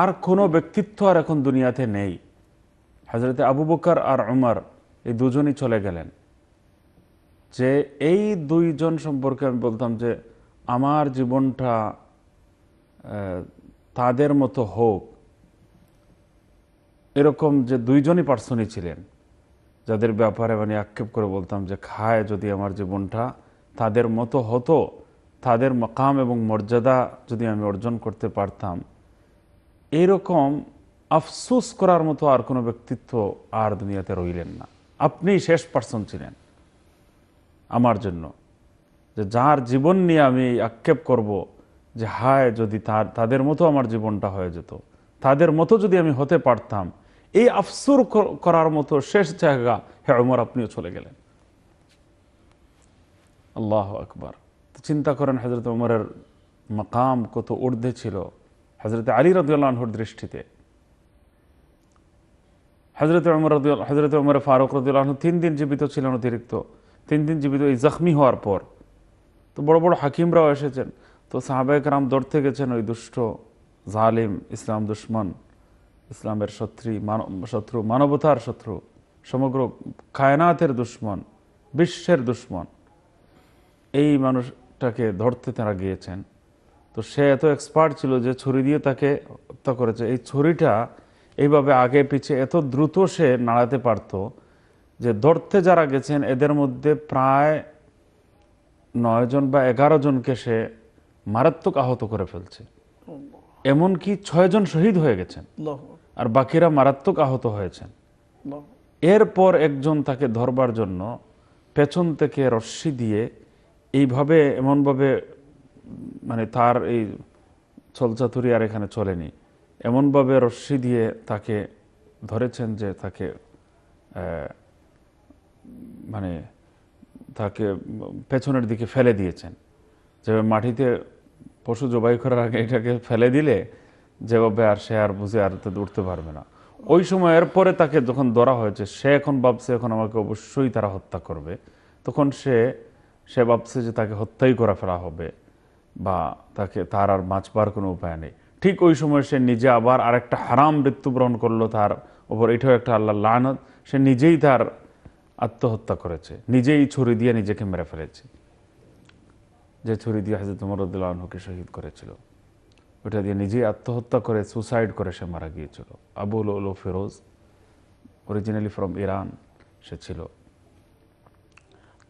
আর কোনো ব্যক্তিত্ব আর এখন দুনিয়াতে নেই হাজরতে আবু বকর আর উমর এই দুজনই চলে গেলেন যে এই দুইজন সম্পর্কে আমি বলতাম যে আমার জীবনটা তাদের মতো হোক এরকম যে দুইজনই পার্সনই ছিলেন যাদের ব্যাপারে মানে আক্ষেপ করে বলতাম যে খায় যদি আমার জীবনটা তাদের মতো হতো তাদের মকাম এবং মর্যাদা যদি আমি অর্জন করতে পারতাম এরকম আফসোস করার মতো আর কোনো ব্যক্তিত্ব আর দুনিয়াতে রইলেন না আপনি শেষ পার্সন ছিলেন আমার জন্য যে যার জীবন নিয়ে আমি আক্ষেপ করব যে হায় যদি তার তাদের মতো আমার জীবনটা হয়ে যেত তাদের মতো যদি আমি হতে পারতাম এই আফসুর করার মতো শেষ জায়গা হে ওমর আপনিও চলে গেলেন আল্লাহ আকবর চিন্তা করেন হজরত ওমরের মাকাম কত ঊর্ধ্বে ছিল হজরত আলী রদুল্লাহর দৃষ্টিতে হজরত ওমর হজরত ওমর ফারুক রদুল্লাহ তিন দিন জীবিত ছিলেন অতিরিক্ত তিন দিন জীবিত এই জখমি হওয়ার পর তো বড় বড় হাকিমরাও এসেছেন তো সাহাবায়করাম দৌড়তে গেছেন ওই দুষ্ট জালিম ইসলাম দুশ্মন ইসলামের শত্রু শত্রু মানবতার শত্রু সমগ্র কায়নাতের দুশ্মন বিশ্বের দুশ্মন এই মানুষটাকে ধরতে তারা গিয়েছেন তো সে এত এক্সপার্ট ছিল যে ছুরি দিয়ে তাকে হত্যা করেছে এই ছুরিটা এইভাবে আগে পিছিয়ে এত দ্রুত সে নাড়াতে পারত যে ধরতে যারা গেছেন এদের মধ্যে প্রায় নয় জন বা এগারো জনকে সে মারাত্মক আহত করে ফেলছে এমনকি ছয়জন শহীদ হয়ে গেছেন আর বাকিরা মারাত্মক আহত হয়েছেন এরপর একজন তাকে ধরবার জন্য পেছন থেকে রশ্মি দিয়ে এইভাবে এমনভাবে মানে তার এই ছলচাতুরি আর এখানে চলেনি এমনভাবে রশ্মি দিয়ে তাকে ধরেছেন যে তাকে মানে তাকে পেছনের দিকে ফেলে দিয়েছেন যে মাটিতে পশু জবাই করার আগে এটাকে ফেলে দিলে যেভাবে আর সে আর বুঝে আর তাতে উঠতে পারবে না ওই সময়ের পরে তাকে যখন ধরা হয়েছে সে এখন ভাবছে এখন আমাকে অবশ্যই তারা হত্যা করবে তখন সে সে ভাবছে যে তাকে হত্যাই করা ফেলা হবে বা তাকে তার আর বাঁচবার কোনো উপায় নেই ঠিক ওই সময় সে নিজে আবার আরেকটা হারাম মৃত্যুবরণ করলো তার ওপর এটাও একটা আল্লাহ লানত সে নিজেই তার আত্মহত্যা করেছে নিজেই ছুরি দিয়ে নিজেকে মেরে ফেলেছে যে ছুরি দিয়ে হাজরত মরদুল্লাহকে শহীদ করেছিল ওটা দিয়ে নিজেই আত্মহত্যা করে সুসাইড করে সে মারা গিয়েছিল Abul Lulu Firoz originally from Iran সে ছিল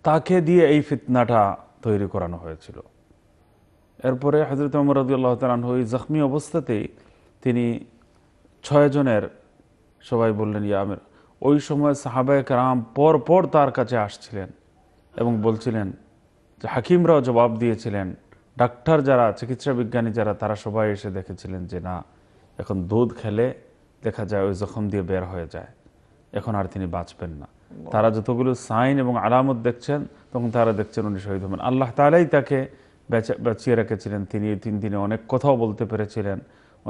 তাকে দিয়ে এই ফিতনাটা তৈরি করানো হয়েছিল এরপরে হজরত ওমর রদুল্লাহ ওই জখমি অবস্থাতেই তিনি ছয়জনের সবাই বললেন ইয়ামের ওই সময় সাহাবায় কারাম পর পর তার কাছে আসছিলেন এবং বলছিলেন যে হাকিমরাও জবাব দিয়েছিলেন ডাক্তার যারা চিকিৎসা বিজ্ঞানী যারা তারা সবাই এসে দেখেছিলেন যে না এখন দুধ খেলে দেখা যায় ওই জখম দিয়ে বের হয়ে যায় এখন আর তিনি বাঁচবেন না তারা যতগুলো সাইন এবং আলামত দেখছেন তখন তারা দেখছেন উনি শহীদ হবেন আল্লাহ তালাই তাকে বেঁচিয়ে রেখেছিলেন তিনি তিন দিনে অনেক কথাও বলতে পেরেছিলেন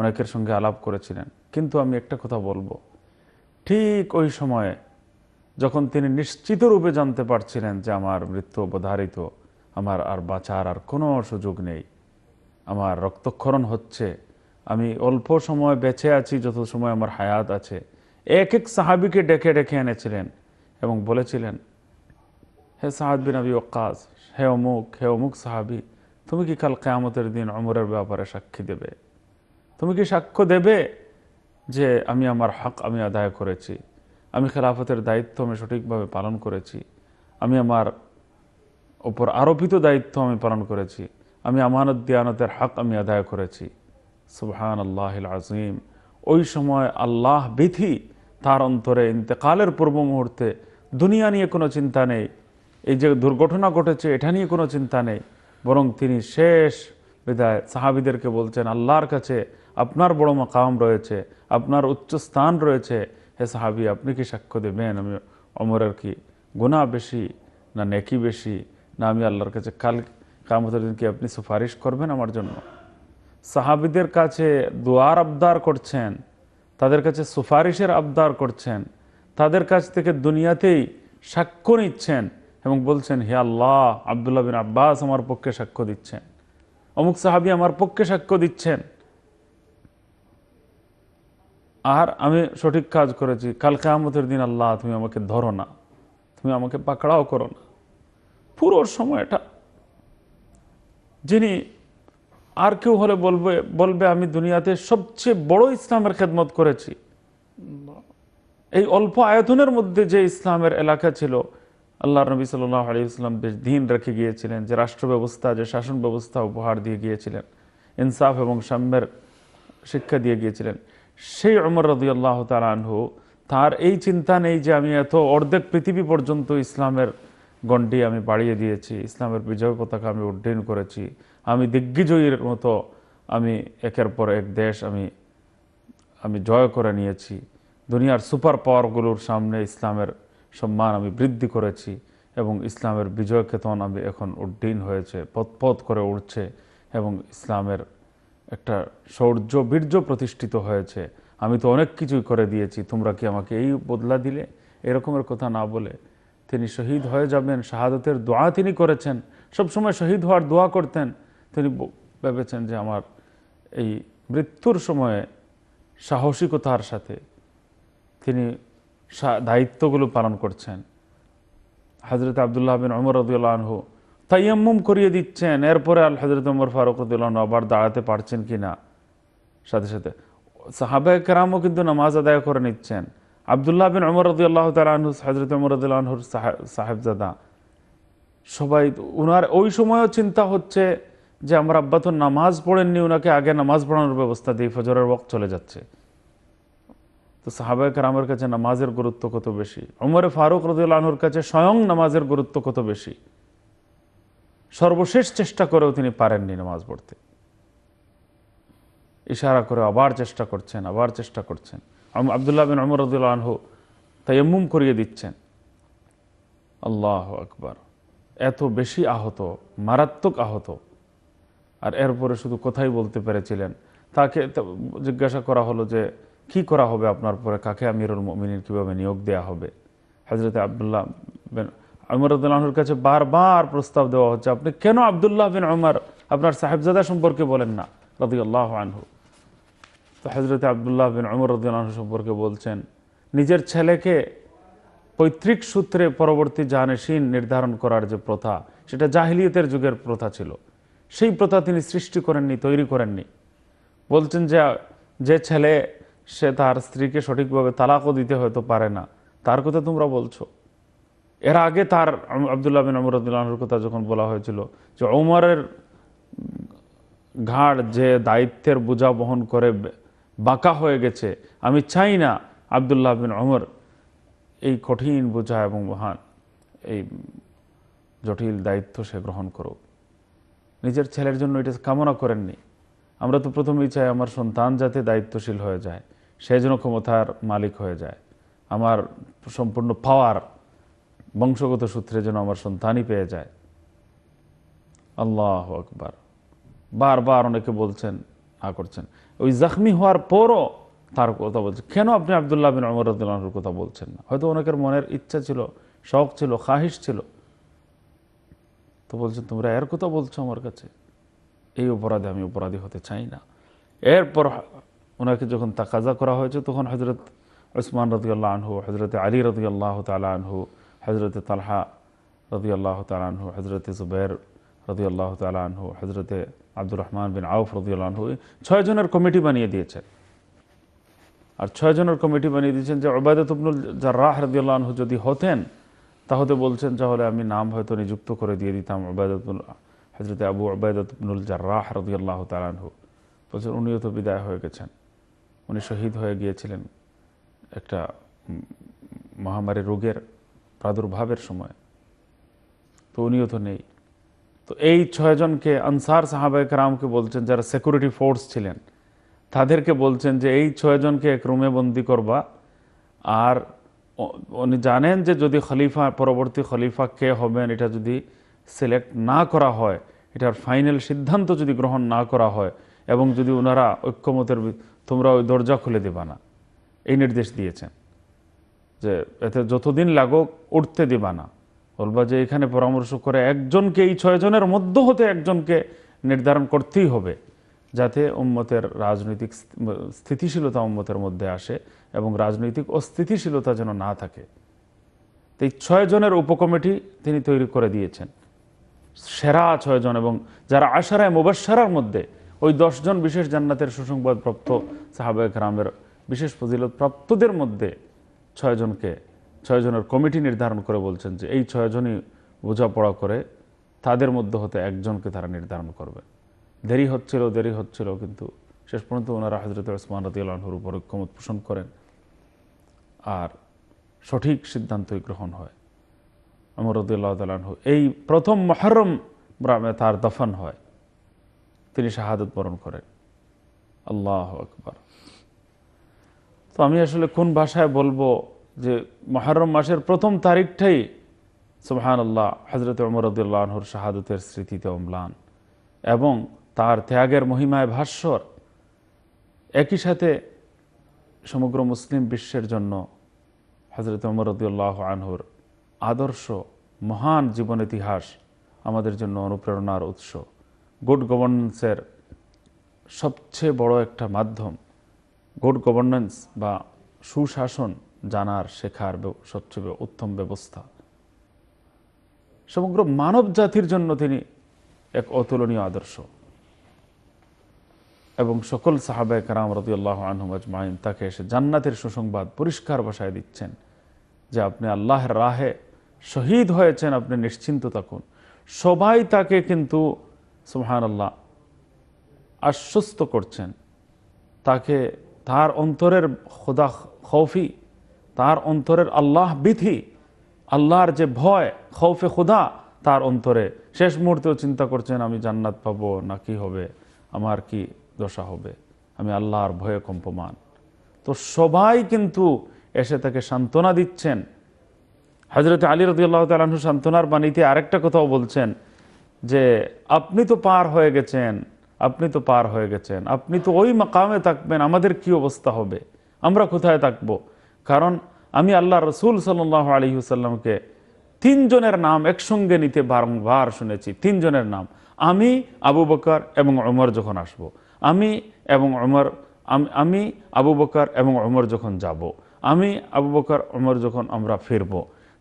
অনেকের সঙ্গে আলাপ করেছিলেন কিন্তু আমি একটা কথা বলবো ঠিক ওই সময়ে যখন তিনি নিশ্চিত রূপে জানতে পারছিলেন যে আমার মৃত্যু অবধারিত আমার আর বাঁচার আর কোনো সুযোগ নেই আমার রক্তক্ষরণ হচ্ছে আমি অল্প সময় বেঁচে আছি যত সময় আমার হায়াত আছে এক এক সাহাবিকে ডেকে ডেকে এনেছিলেন এবং বলেছিলেন হে সাহাবিন আবি ওকাস হে অমুক হে অমুক সাহাবি তুমি কি কাল কেয়ামতের দিন অমরের ব্যাপারে সাক্ষী দেবে তুমি কি সাক্ষ্য দেবে যে আমি আমার হক আমি আদায় করেছি আমি খেলাফতের দায়িত্ব আমি সঠিকভাবে পালন করেছি আমি আমার ওপর আরোপিত দায়িত্ব আমি পালন করেছি আমি আমানত দিয়ানতের হক আমি আদায় করেছি সুবহান আল্লাহ আজিম ওই সময় আল্লাহ বিধি তার অন্তরে ইন্তেকালের পূর্ব মুহূর্তে দুনিয়া নিয়ে কোনো চিন্তা নেই এই যে দুর্ঘটনা ঘটেছে এটা নিয়ে কোনো চিন্তা নেই বরং তিনি শেষ বিদায় সাহাবিদেরকে বলছেন আল্লাহর কাছে আপনার বড় মাকাম রয়েছে আপনার উচ্চ স্থান রয়েছে হে সাহাবি আপনি কি সাক্ষ্য দেবেন আমি অমরের কি গুণা বেশি না নেকি বেশি না আমি আল্লাহর কাছে কাল কামতের দিন কি আপনি সুপারিশ করবেন আমার জন্য সাহাবিদের কাছে দোয়ার আবদার করছেন তাদের কাছে সুপারিশের আবদার করছেন তাদের কাছ থেকে দুনিয়াতেই সাক্ষ্য নিচ্ছেন এবং বলছেন হে আল্লাহ আবদুল্লাহ বিন আব্বাস আমার পক্ষে সাক্ষ্য দিচ্ছেন অমুক সাহাবি আমার পক্ষে সাক্ষ্য দিচ্ছেন আর আমি সঠিক কাজ করেছি কাল কেয়ামতের দিন আল্লাহ তুমি আমাকে ধরো না তুমি আমাকে পাকড়াও করো না পুরোর সময়টা যিনি আর কেউ হলে বলবে বলবে আমি দুনিয়াতে সবচেয়ে বড় ইসলামের খেদমত করেছি এই অল্প আয়তনের মধ্যে যে ইসলামের এলাকা ছিল আল্লাহ নবী সাল্লাহ আলী ইসলাম বেশ দিন রেখে গিয়েছিলেন যে রাষ্ট্র ব্যবস্থা যে শাসন ব্যবস্থা উপহার দিয়ে গিয়েছিলেন ইনসাফ এবং সাম্যের শিক্ষা দিয়ে গিয়েছিলেন সেই অমর রদি আল্লাহ তালানহু তার এই চিন্তা নেই যে আমি এত অর্ধেক পৃথিবী পর্যন্ত ইসলামের গণ্ডি আমি বাড়িয়ে দিয়েছি ইসলামের বিজয় পতাকা আমি উড্ডয়ন করেছি আমি দিগ্বিজয়ীর মতো আমি একের পর এক দেশ আমি আমি জয় করে নিয়েছি দুনিয়ার সুপার পাওয়ারগুলোর সামনে ইসলামের সম্মান আমি বৃদ্ধি করেছি এবং ইসলামের বিজয় কেতন আমি এখন উড্ডীন হয়েছে পথ করে উঠছে এবং ইসলামের একটা শৌর্য বীর্য প্রতিষ্ঠিত হয়েছে আমি তো অনেক কিছুই করে দিয়েছি তোমরা কি আমাকে এই বদলা দিলে এরকমের কথা না বলে তিনি শহীদ হয়ে যাবেন শাহাদতের দোয়া তিনি করেছেন সবসময় শহীদ হওয়ার দোয়া করতেন তিনি ভেবেছেন যে আমার এই মৃত্যুর সময়ে সাহসিকতার সাথে তিনি দায়িত্বগুলো পালন করছেন হজরত আবদুল্লাহ বিন অমর রদুল্লাহ তাইয়াম্মুম করিয়ে দিচ্ছেন এরপরে আল হজরত অমর ফারুক রদুল্লাহ আবার দাঁড়াতে পারছেন কি না সাথে সাথে সাহাবে কেরামও কিন্তু নামাজ আদায় করে নিচ্ছেন আবদুল্লাহ বিন অমর রদুল্লাহ তালু হজরত অমর আনহুর সাহেবজাদা সবাই ওনার ওই সময়ও চিন্তা হচ্ছে যে আমার আব্বা তো নামাজ পড়েননি ওনাকে আগে নামাজ পড়ানোর ব্যবস্থা দিই ফজরের বক চলে যাচ্ছে তো সাহাবায়কার আমার কাছে নামাজের গুরুত্ব কত বেশি ওমরে ফারুক রদুল্লাহর কাছে স্বয়ং নামাজের গুরুত্ব কত বেশি সর্বশেষ চেষ্টা করেও তিনি পারেননি নামাজ পড়তে ইশারা করে আবার চেষ্টা করছেন আবার চেষ্টা করছেন আবদুল্লাহ বিন অমর রদুল্লা আনহু তাইম্মুম করিয়ে দিচ্ছেন আল্লাহ আকবার এত বেশি আহত মারাত্মক আহত আর এরপরে শুধু কথাই বলতে পেরেছিলেন তাকে জিজ্ঞাসা করা হলো যে কি করা হবে আপনার পরে কাকে আমিরুল মমিনের কীভাবে নিয়োগ দেয়া হবে হজরত আবদুল্লাহ বিন আমরুদ্দুল্লাহর কাছে বারবার প্রস্তাব দেওয়া হচ্ছে আপনি কেন আবদুল্লাহ বিন আমার আপনার সাহেবজাদা সম্পর্কে বলেন না রদি আল্লাহ আনহু তো হজরত আবদুল্লাহ বিন অমর রদিন সম্পর্কে বলছেন নিজের ছেলেকে পৈতৃক সূত্রে পরবর্তী সিন নির্ধারণ করার যে প্রথা সেটা জাহিলিয়তের যুগের প্রথা ছিল সেই প্রথা তিনি সৃষ্টি করেননি তৈরি করেননি বলছেন যে যে ছেলে সে তার স্ত্রীকে সঠিকভাবে তালাকও দিতে হয়তো পারে না তার কথা তোমরা বলছো এর আগে তার আবদুল্লাহ বিন আমরুদ্দুল্লাহর কথা যখন বলা হয়েছিল যে ওমরের ঘাড় যে দায়িত্বের বোঝা বহন করে বাঁকা হয়ে গেছে আমি চাই না আবদুল্লাহ বিন অমর এই কঠিন বোঝা এবং মহান এই জটিল দায়িত্ব সে গ্রহণ করুক নিজের ছেলের জন্য এটা কামনা করেননি আমরা তো প্রথমেই চাই আমার সন্তান যাতে দায়িত্বশীল হয়ে যায় সে যেন ক্ষমতার মালিক হয়ে যায় আমার সম্পূর্ণ পাওয়ার বংশগত সূত্রে যেন আমার সন্তানই পেয়ে যায় আল্লাহ আকবার বারবার অনেকে বলছেন আ করছেন ওই জাখমি হওয়ার পরও তার কথা বলছে কেন আপনি আবদুল্লাহ বিন অমর রদুল্লাহর কথা বলছেন না হয়তো অনেকের মনের ইচ্ছা ছিল শখ ছিল খাহিস ছিল তো বলছেন তোমরা এর কথা বলছো আমার কাছে এই অপরাধে আমি অপরাধী হতে চাই না এরপর ওনাকে যখন তাকাজা করা হয়েছে তখন হজরত ওসমান রদিয়াল্লাহ আনহু হজরতে আলী রদিয়াল্লাহ তালা আনহু হজরতে তালহা রদিয়াল্লাহ তালা আনহু হজরতে জুবের রদিয়াল্লাহ তালা আনহু হজরতে আব্দুর রহমান বিন আউফ ছয় ছয়জনের কমিটি বানিয়ে দিয়েছেন আর ছয়জনের কমিটি বানিয়ে দিয়েছেন যে ওবায়দত ইবনুল জার্রাহ রদিউল্লাহু যদি হতেন তাহলে বলছেন তাহলে আমি নাম হয়তো নিযুক্ত করে দিয়ে দিতাম ওবায়দতুল হজরত আবু ওবায়দতুল জার্রাহ রদিয়াল্লাহ তালানহু বলছেন উনিও তো বিদায় হয়ে গেছেন উনি শহীদ হয়ে গিয়েছিলেন একটা মহামারী রোগের প্রাদুর্ভাবের সময় তো উনিও তো নেই তো এই ছয়জনকে আনসার সাহাবাহিক রামকে বলছেন যারা সিকিউরিটি ফোর্স ছিলেন তাদেরকে বলছেন যে এই ছয়জনকে এক রুমে বন্দি করবা আর উনি জানেন যে যদি খলিফা পরবর্তী খলিফা কে হবেন এটা যদি সিলেক্ট না করা হয় এটার ফাইনাল সিদ্ধান্ত যদি গ্রহণ না করা হয় এবং যদি ওনারা ঐক্যমতের তোমরা ওই দরজা খুলে দেবা না এই নির্দেশ দিয়েছেন যে এতে যতদিন লাগোক উঠতে দেবা না বলবা যে এখানে পরামর্শ করে একজনকে এই ছয়জনের মধ্য হতে একজনকে নির্ধারণ করতেই হবে যাতে উম্মতের রাজনৈতিক স্থিতিশীলতা উম্মতের মধ্যে আসে এবং রাজনৈতিক অস্থিতিশীলতা যেন না থাকে এই ছয়জনের উপকমিটি তিনি তৈরি করে দিয়েছেন সেরা ছয়জন এবং যারা আশারায় মুবাসারার মধ্যে ওই দশজন বিশেষ জান্নাতের সুসংবাদপ্রাপ্ত সাহাবেক রামের বিশেষ প্রাপ্তদের মধ্যে ছয়জনকে ছয়জনের কমিটি নির্ধারণ করে বলছেন যে এই ছয়জনই বোঝাপড়া করে তাদের মধ্যে হতে একজনকে তারা নির্ধারণ করবে দেরি হচ্ছিল দেরি হচ্ছিল কিন্তু শেষ পর্যন্ত ওনারা হজরত ওসমান রতিউল্লাহর উপর ক্ষমত পোষণ করেন আর সঠিক সিদ্ধান্তই গ্রহণ হয় অমর রদুল্লাহ তালাহু এই প্রথম মহরম গ্রামে তার দফন হয় তিনি শাহাদত বরণ করেন আল্লাহ আকবর তো আমি আসলে কোন ভাষায় বলবো যে মহারম মাসের প্রথম তারিখটাই আল্লাহ হজরত ওমরদুল্লাহ আনহর শাহাদতের স্মৃতিতে অম্লান এবং তার ত্যাগের মহিমায় ভাস্বর একই সাথে সমগ্র মুসলিম বিশ্বের জন্য হজরত ওমরদুল্লাহ আনহুর আদর্শ মহান জীবন ইতিহাস আমাদের জন্য অনুপ্রেরণার উৎস গুড গভর্নেন্সের সবচেয়ে বড় একটা মাধ্যম গুড গভর্নেন্স বা সুশাসন জানার শেখার সবচেয়ে উত্তম ব্যবস্থা সমগ্র মানব জাতির জন্য তিনি এক অতুলনীয় আদর্শ এবং সকল সাহাবায় কারাম রদিয়াল্লাহ আনহুম তাকে এসে জান্নাতের সুসংবাদ পরিষ্কার বসায় দিচ্ছেন যে আপনি আল্লাহর রাহে শহীদ হয়েছেন আপনি নিশ্চিন্ত থাকুন সবাই তাকে কিন্তু সুহান আল্লাহ আশ্বস্ত করছেন তাকে তার অন্তরের খোদা খৌফি তার অন্তরের আল্লাহ বিধি আল্লাহর যে ভয় খৌফে খুদা তার অন্তরে শেষ মুহূর্তেও চিন্তা করছেন আমি জান্নাত পাবো না কি হবে আমার কি দশা হবে আমি আল্লাহর ভয়ে কম্পমান তো সবাই কিন্তু এসে তাকে সান্ত্বনা দিচ্ছেন হজরত আলী রদুল্লাহ তালু সান্ত্বনার বাণীতে আরেকটা কথাও বলছেন যে আপনি তো পার হয়ে গেছেন আপনি তো পার হয়ে গেছেন আপনি তো ওই মাকামে থাকবেন আমাদের কি অবস্থা হবে আমরা কোথায় থাকবো কারণ আমি আল্লাহ রসুল সাল্লাহ আলহিউসাল্লামকে তিনজনের নাম একসঙ্গে নিতে বারংবার শুনেছি তিনজনের নাম আমি আবু বকর এবং অমর যখন আসব। আমি এবং অমর আমি আবু বকর এবং অমর যখন যাব। আমি আবু বকর অমর যখন আমরা ফিরব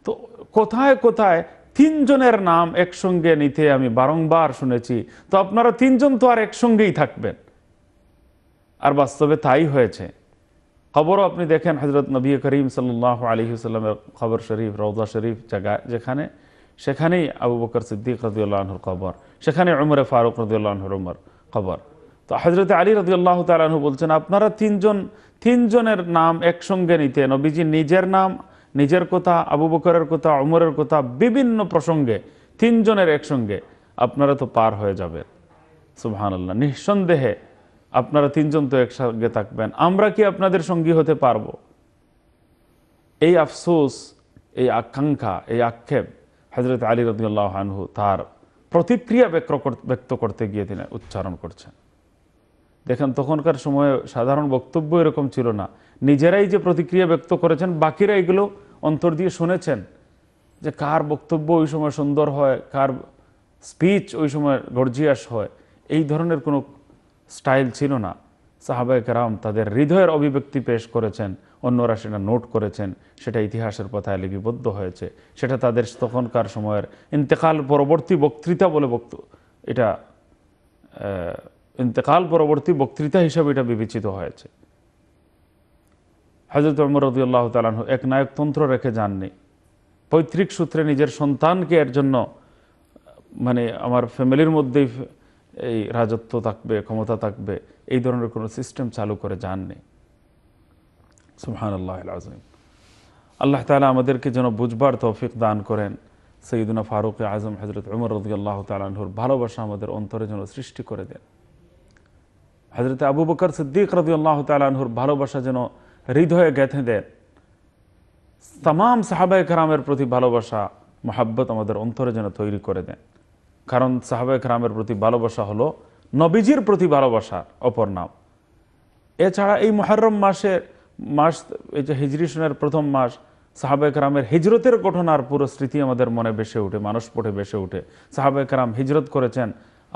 তো কোথায় কোথায় তিনজনের নাম একসঙ্গে নিতে আমি বারংবার শুনেছি তো আপনারা তিনজন তো আর একসঙ্গেই থাকবেন আর বাস্তবে তাই হয়েছে খবরও আপনি দেখেন হজরত নবী করিম সাল্লাহ আলহিউসাল্লামের খবর শরীফ রৌদা শরীফ জায়গা যেখানে সেখানেই আবু বকর সিদ্দিক রদিউল্লাহর খবর সেখানে উমরে ফারুক রদিউল্লাহর উমর খবর তো হজরত আলী রদিউল্লাহ তালাহু বলছেন আপনারা তিনজন তিনজনের নাম একসঙ্গে নিতে নবীজি নিজের নাম নিজের কথা আবু বকরের কথা অমরের কথা বিভিন্ন প্রসঙ্গে তিনজনের একসঙ্গে আপনারা তো পার হয়ে যাবে সুবহান আল্লাহ নিঃসন্দেহে আপনারা তিনজন তো একসঙ্গে থাকবেন আমরা কি আপনাদের সঙ্গী হতে পারবো এই আফসোস এই আকাঙ্ক্ষা এই আক্ষেপ হজরত আলী রদুল্লাহানহু তার প্রতিক্রিয়া ব্যক্ত করতে গিয়ে তিনি উচ্চারণ করছেন দেখেন তখনকার সময়ে সাধারণ বক্তব্য এরকম ছিল না নিজেরাই যে প্রতিক্রিয়া ব্যক্ত করেছেন বাকিরা এগুলো অন্তর দিয়ে শুনেছেন যে কার বক্তব্য ওই সময় সুন্দর হয় কার স্পিচ ওই সময় গর্জিয়াস হয় এই ধরনের কোনো স্টাইল ছিল না সাহাবায় কেরাম তাদের হৃদয়ের অভিব্যক্তি পেশ করেছেন অন্যরা সেটা নোট করেছেন সেটা ইতিহাসের কথায় লিপিবদ্ধ হয়েছে সেটা তাদের তখনকার সময়ের ইন্তেকাল পরবর্তী বক্তৃতা বলে বক্ত এটা ইন্তেকাল পরবর্তী বক্তৃতা হিসাবে এটা বিবেচিত হয়েছে হাজরত উমর তালাহ এক নায়কতন্ত্র রেখে যাননি পৈতৃক সূত্রে নিজের সন্তানকে এর জন্য মানে আমার ফ্যামিলির মধ্যেই এই রাজত্ব থাকবে ক্ষমতা থাকবে এই ধরনের কোনো সিস্টেম চালু করে যাননি সুহান আল্লাহ আজম আল্লাহ তালা আমাদেরকে যেন বুঝবার তৌফিক দান করেন সঈদুনা ফারুক আজম হজরত উমর রদি আল্লাহ তালুর ভালোবাসা আমাদের অন্তরে যেন সৃষ্টি করে দেন হজরত আবু বকর সিদ্দিক রদি আল্লাহ তালুর ভালোবাসা যেন হৃদয়ে গেঁথে দেন তাম সাহাবায় কারামের প্রতি ভালোবাসা মহাব্বত আমাদের অন্তরে যেন তৈরি করে দেন কারণ সাহাবেক রামের প্রতি ভালোবাসা হলো নবীজির প্রতি ভালোবাসার অপর নাম এছাড়া এই মহরম মাসে মাস এই যে হিজরি প্রথম মাস সাহাবেক রামের হিজরতের ঘটনার পুরো স্মৃতি আমাদের মনে বেসে উঠে মানুষ পটে বেসে উঠে সাহাবেক রাম হিজরত করেছেন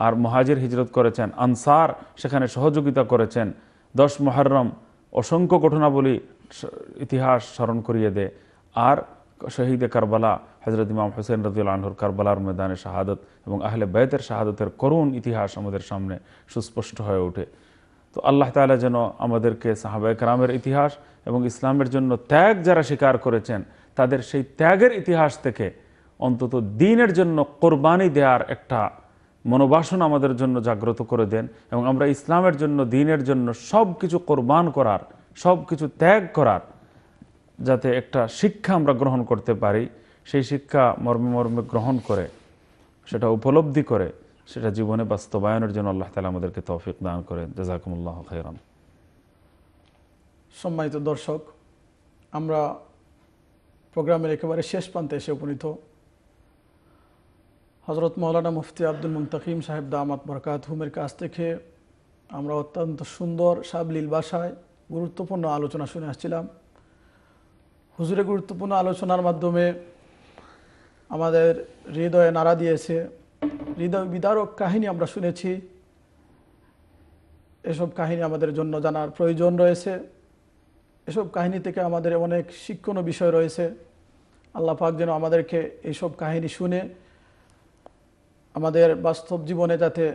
আর মহাজির হিজরত করেছেন আনসার সেখানে সহযোগিতা করেছেন দশ মহরম অসংখ্য ঘটনাবলী ইতিহাস স্মরণ করিয়ে দেয় আর শহীদে কারবালা হজরত ইমাম হুসেন রদুল কারবালার ময়দানে শাহাদত এবং আহলে বেতের শাহাদতের করুণ ইতিহাস আমাদের সামনে সুস্পষ্ট হয়ে ওঠে তো আল্লাহ তালা যেন আমাদেরকে সাহাবায় কালামের ইতিহাস এবং ইসলামের জন্য ত্যাগ যারা স্বীকার করেছেন তাদের সেই ত্যাগের ইতিহাস থেকে অন্তত দিনের জন্য কোরবানি দেওয়ার একটা মনোবাসন আমাদের জন্য জাগ্রত করে দেন এবং আমরা ইসলামের জন্য দিনের জন্য সব কিছু কোরবান করার সব কিছু ত্যাগ করার যাতে একটা শিক্ষা আমরা গ্রহণ করতে পারি সেই শিক্ষা মর্মে মর্মে গ্রহণ করে সেটা উপলব্ধি করে সেটা জীবনে বাস্তবায়নের জন্য আল্লাহ তালা আমাদেরকে তৌফিক দান করে জাজাকুমুল্লাহ খেরাম সম্মানিত দর্শক আমরা প্রোগ্রামের একেবারে শেষ প্রান্তে এসে উপনীত হজরত মৌলানা মুফতি আব্দুল মুমতাকিম সাহেব দামাত বরকাত হুমের কাছ থেকে আমরা অত্যন্ত সুন্দর সাবলীল ভাষায় গুরুত্বপূর্ণ আলোচনা শুনে আসছিলাম হুজুরে গুরুত্বপূর্ণ আলোচনার মাধ্যমে আমাদের হৃদয়ে নাড়া দিয়েছে হৃদয় বিদারক কাহিনী আমরা শুনেছি এসব কাহিনী আমাদের জন্য জানার প্রয়োজন রয়েছে এসব কাহিনী থেকে আমাদের অনেক শিক্ষণীয় বিষয় রয়েছে আল্লাহ পাক যেন আমাদেরকে এইসব কাহিনী শুনে আমাদের বাস্তব জীবনে যাতে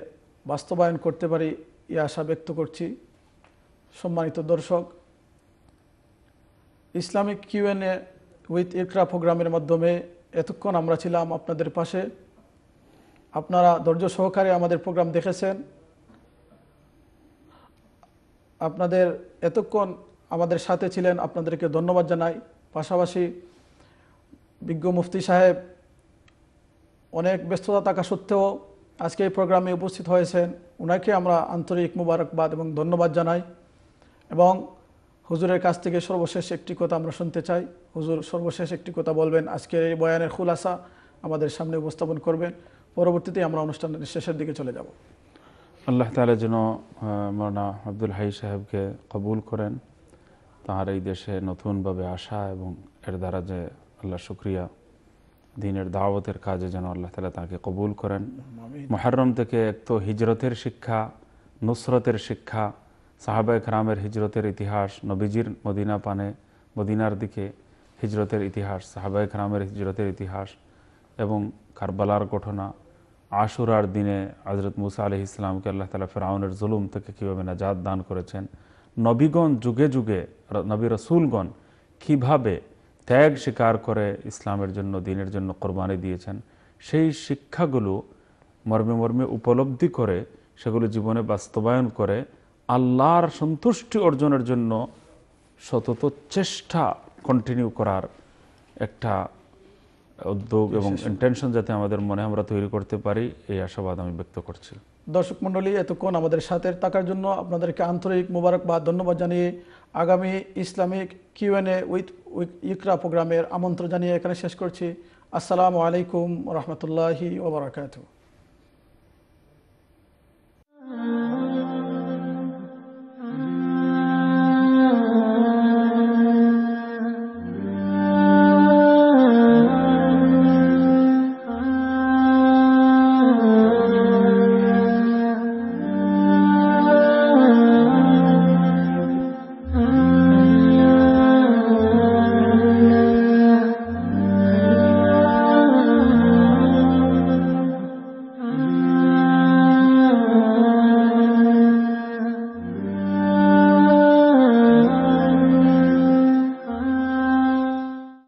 বাস্তবায়ন করতে পারি এই আশা ব্যক্ত করছি সম্মানিত দর্শক ইসলামিক কিউএনএ উইথ ইকরা প্রোগ্রামের মাধ্যমে এতক্ষণ আমরা ছিলাম আপনাদের পাশে আপনারা ধৈর্য সহকারে আমাদের প্রোগ্রাম দেখেছেন আপনাদের এতক্ষণ আমাদের সাথে ছিলেন আপনাদেরকে ধন্যবাদ জানাই পাশাপাশি বিজ্ঞ মুফতি সাহেব অনেক ব্যস্ততা থাকা সত্ত্বেও আজকে এই প্রোগ্রামে উপস্থিত হয়েছেন ওনাকে আমরা আন্তরিক মুবারকবাদ এবং ধন্যবাদ জানাই এবং হুজুরের কাছ থেকে সর্বশেষ একটি কথা আমরা শুনতে চাই হুজুর সর্বশেষ একটি কথা বলবেন আজকের এই বয়ানের খুলাসা আমাদের সামনে উপস্থাপন করবেন পরবর্তীতে আমরা অনুষ্ঠানের শেষের দিকে চলে যাব আল্লাহ তালা যেন মৌলানা আব্দুল হাই সাহেবকে কবুল করেন তাহার এই দেশে নতুনভাবে আসা এবং এর দ্বারা যে আল্লাহ শুক্রিয়া দিনের দাওয়াতের কাজে যেন আল্লাহ তালা তাকে কবুল করেন মহারম থেকে এক তো হিজরতের শিক্ষা নুসরতের শিক্ষা সাহাবায় খরামের হিজরতের ইতিহাস নবীজির মদিনা পানে মদিনার দিকে হিজরতের ইতিহাস সাহাবায় খরামের হিজরতের ইতিহাস এবং কারবালার ঘটনা আশুরার দিনে হজরত মুসা আলি ইসলামকে আল্লাহ তালা ফেরাউনের জুলুম থেকে কীভাবে নাজাদ দান করেছেন নবীগণ যুগে যুগে নবী রসুলগণ কিভাবে ত্যাগ স্বীকার করে ইসলামের জন্য দিনের জন্য কোরবানি দিয়েছেন সেই শিক্ষাগুলো মর্মে মর্মে উপলব্ধি করে সেগুলো জীবনে বাস্তবায়ন করে আল্লাহর সন্তুষ্টি অর্জনের জন্য সতত চেষ্টা কন্টিনিউ করার একটা উদ্যোগ এবং ইন্টেনশন যাতে আমাদের মনে আমরা তৈরি করতে পারি এই আশাবাদ আমি ব্যক্ত করছি দর্শক মণ্ডলী এতক্ষণ আমাদের সাথে থাকার জন্য আপনাদেরকে আন্তরিক বা ধন্যবাদ জানিয়ে আগামী ইসলামিক এ উইথ ইকরা প্রোগ্রামের আমন্ত্রণ জানিয়ে এখানে শেষ করছি আসসালামু আলাইকুম রহমতুল্লাহি ওবরাকাতু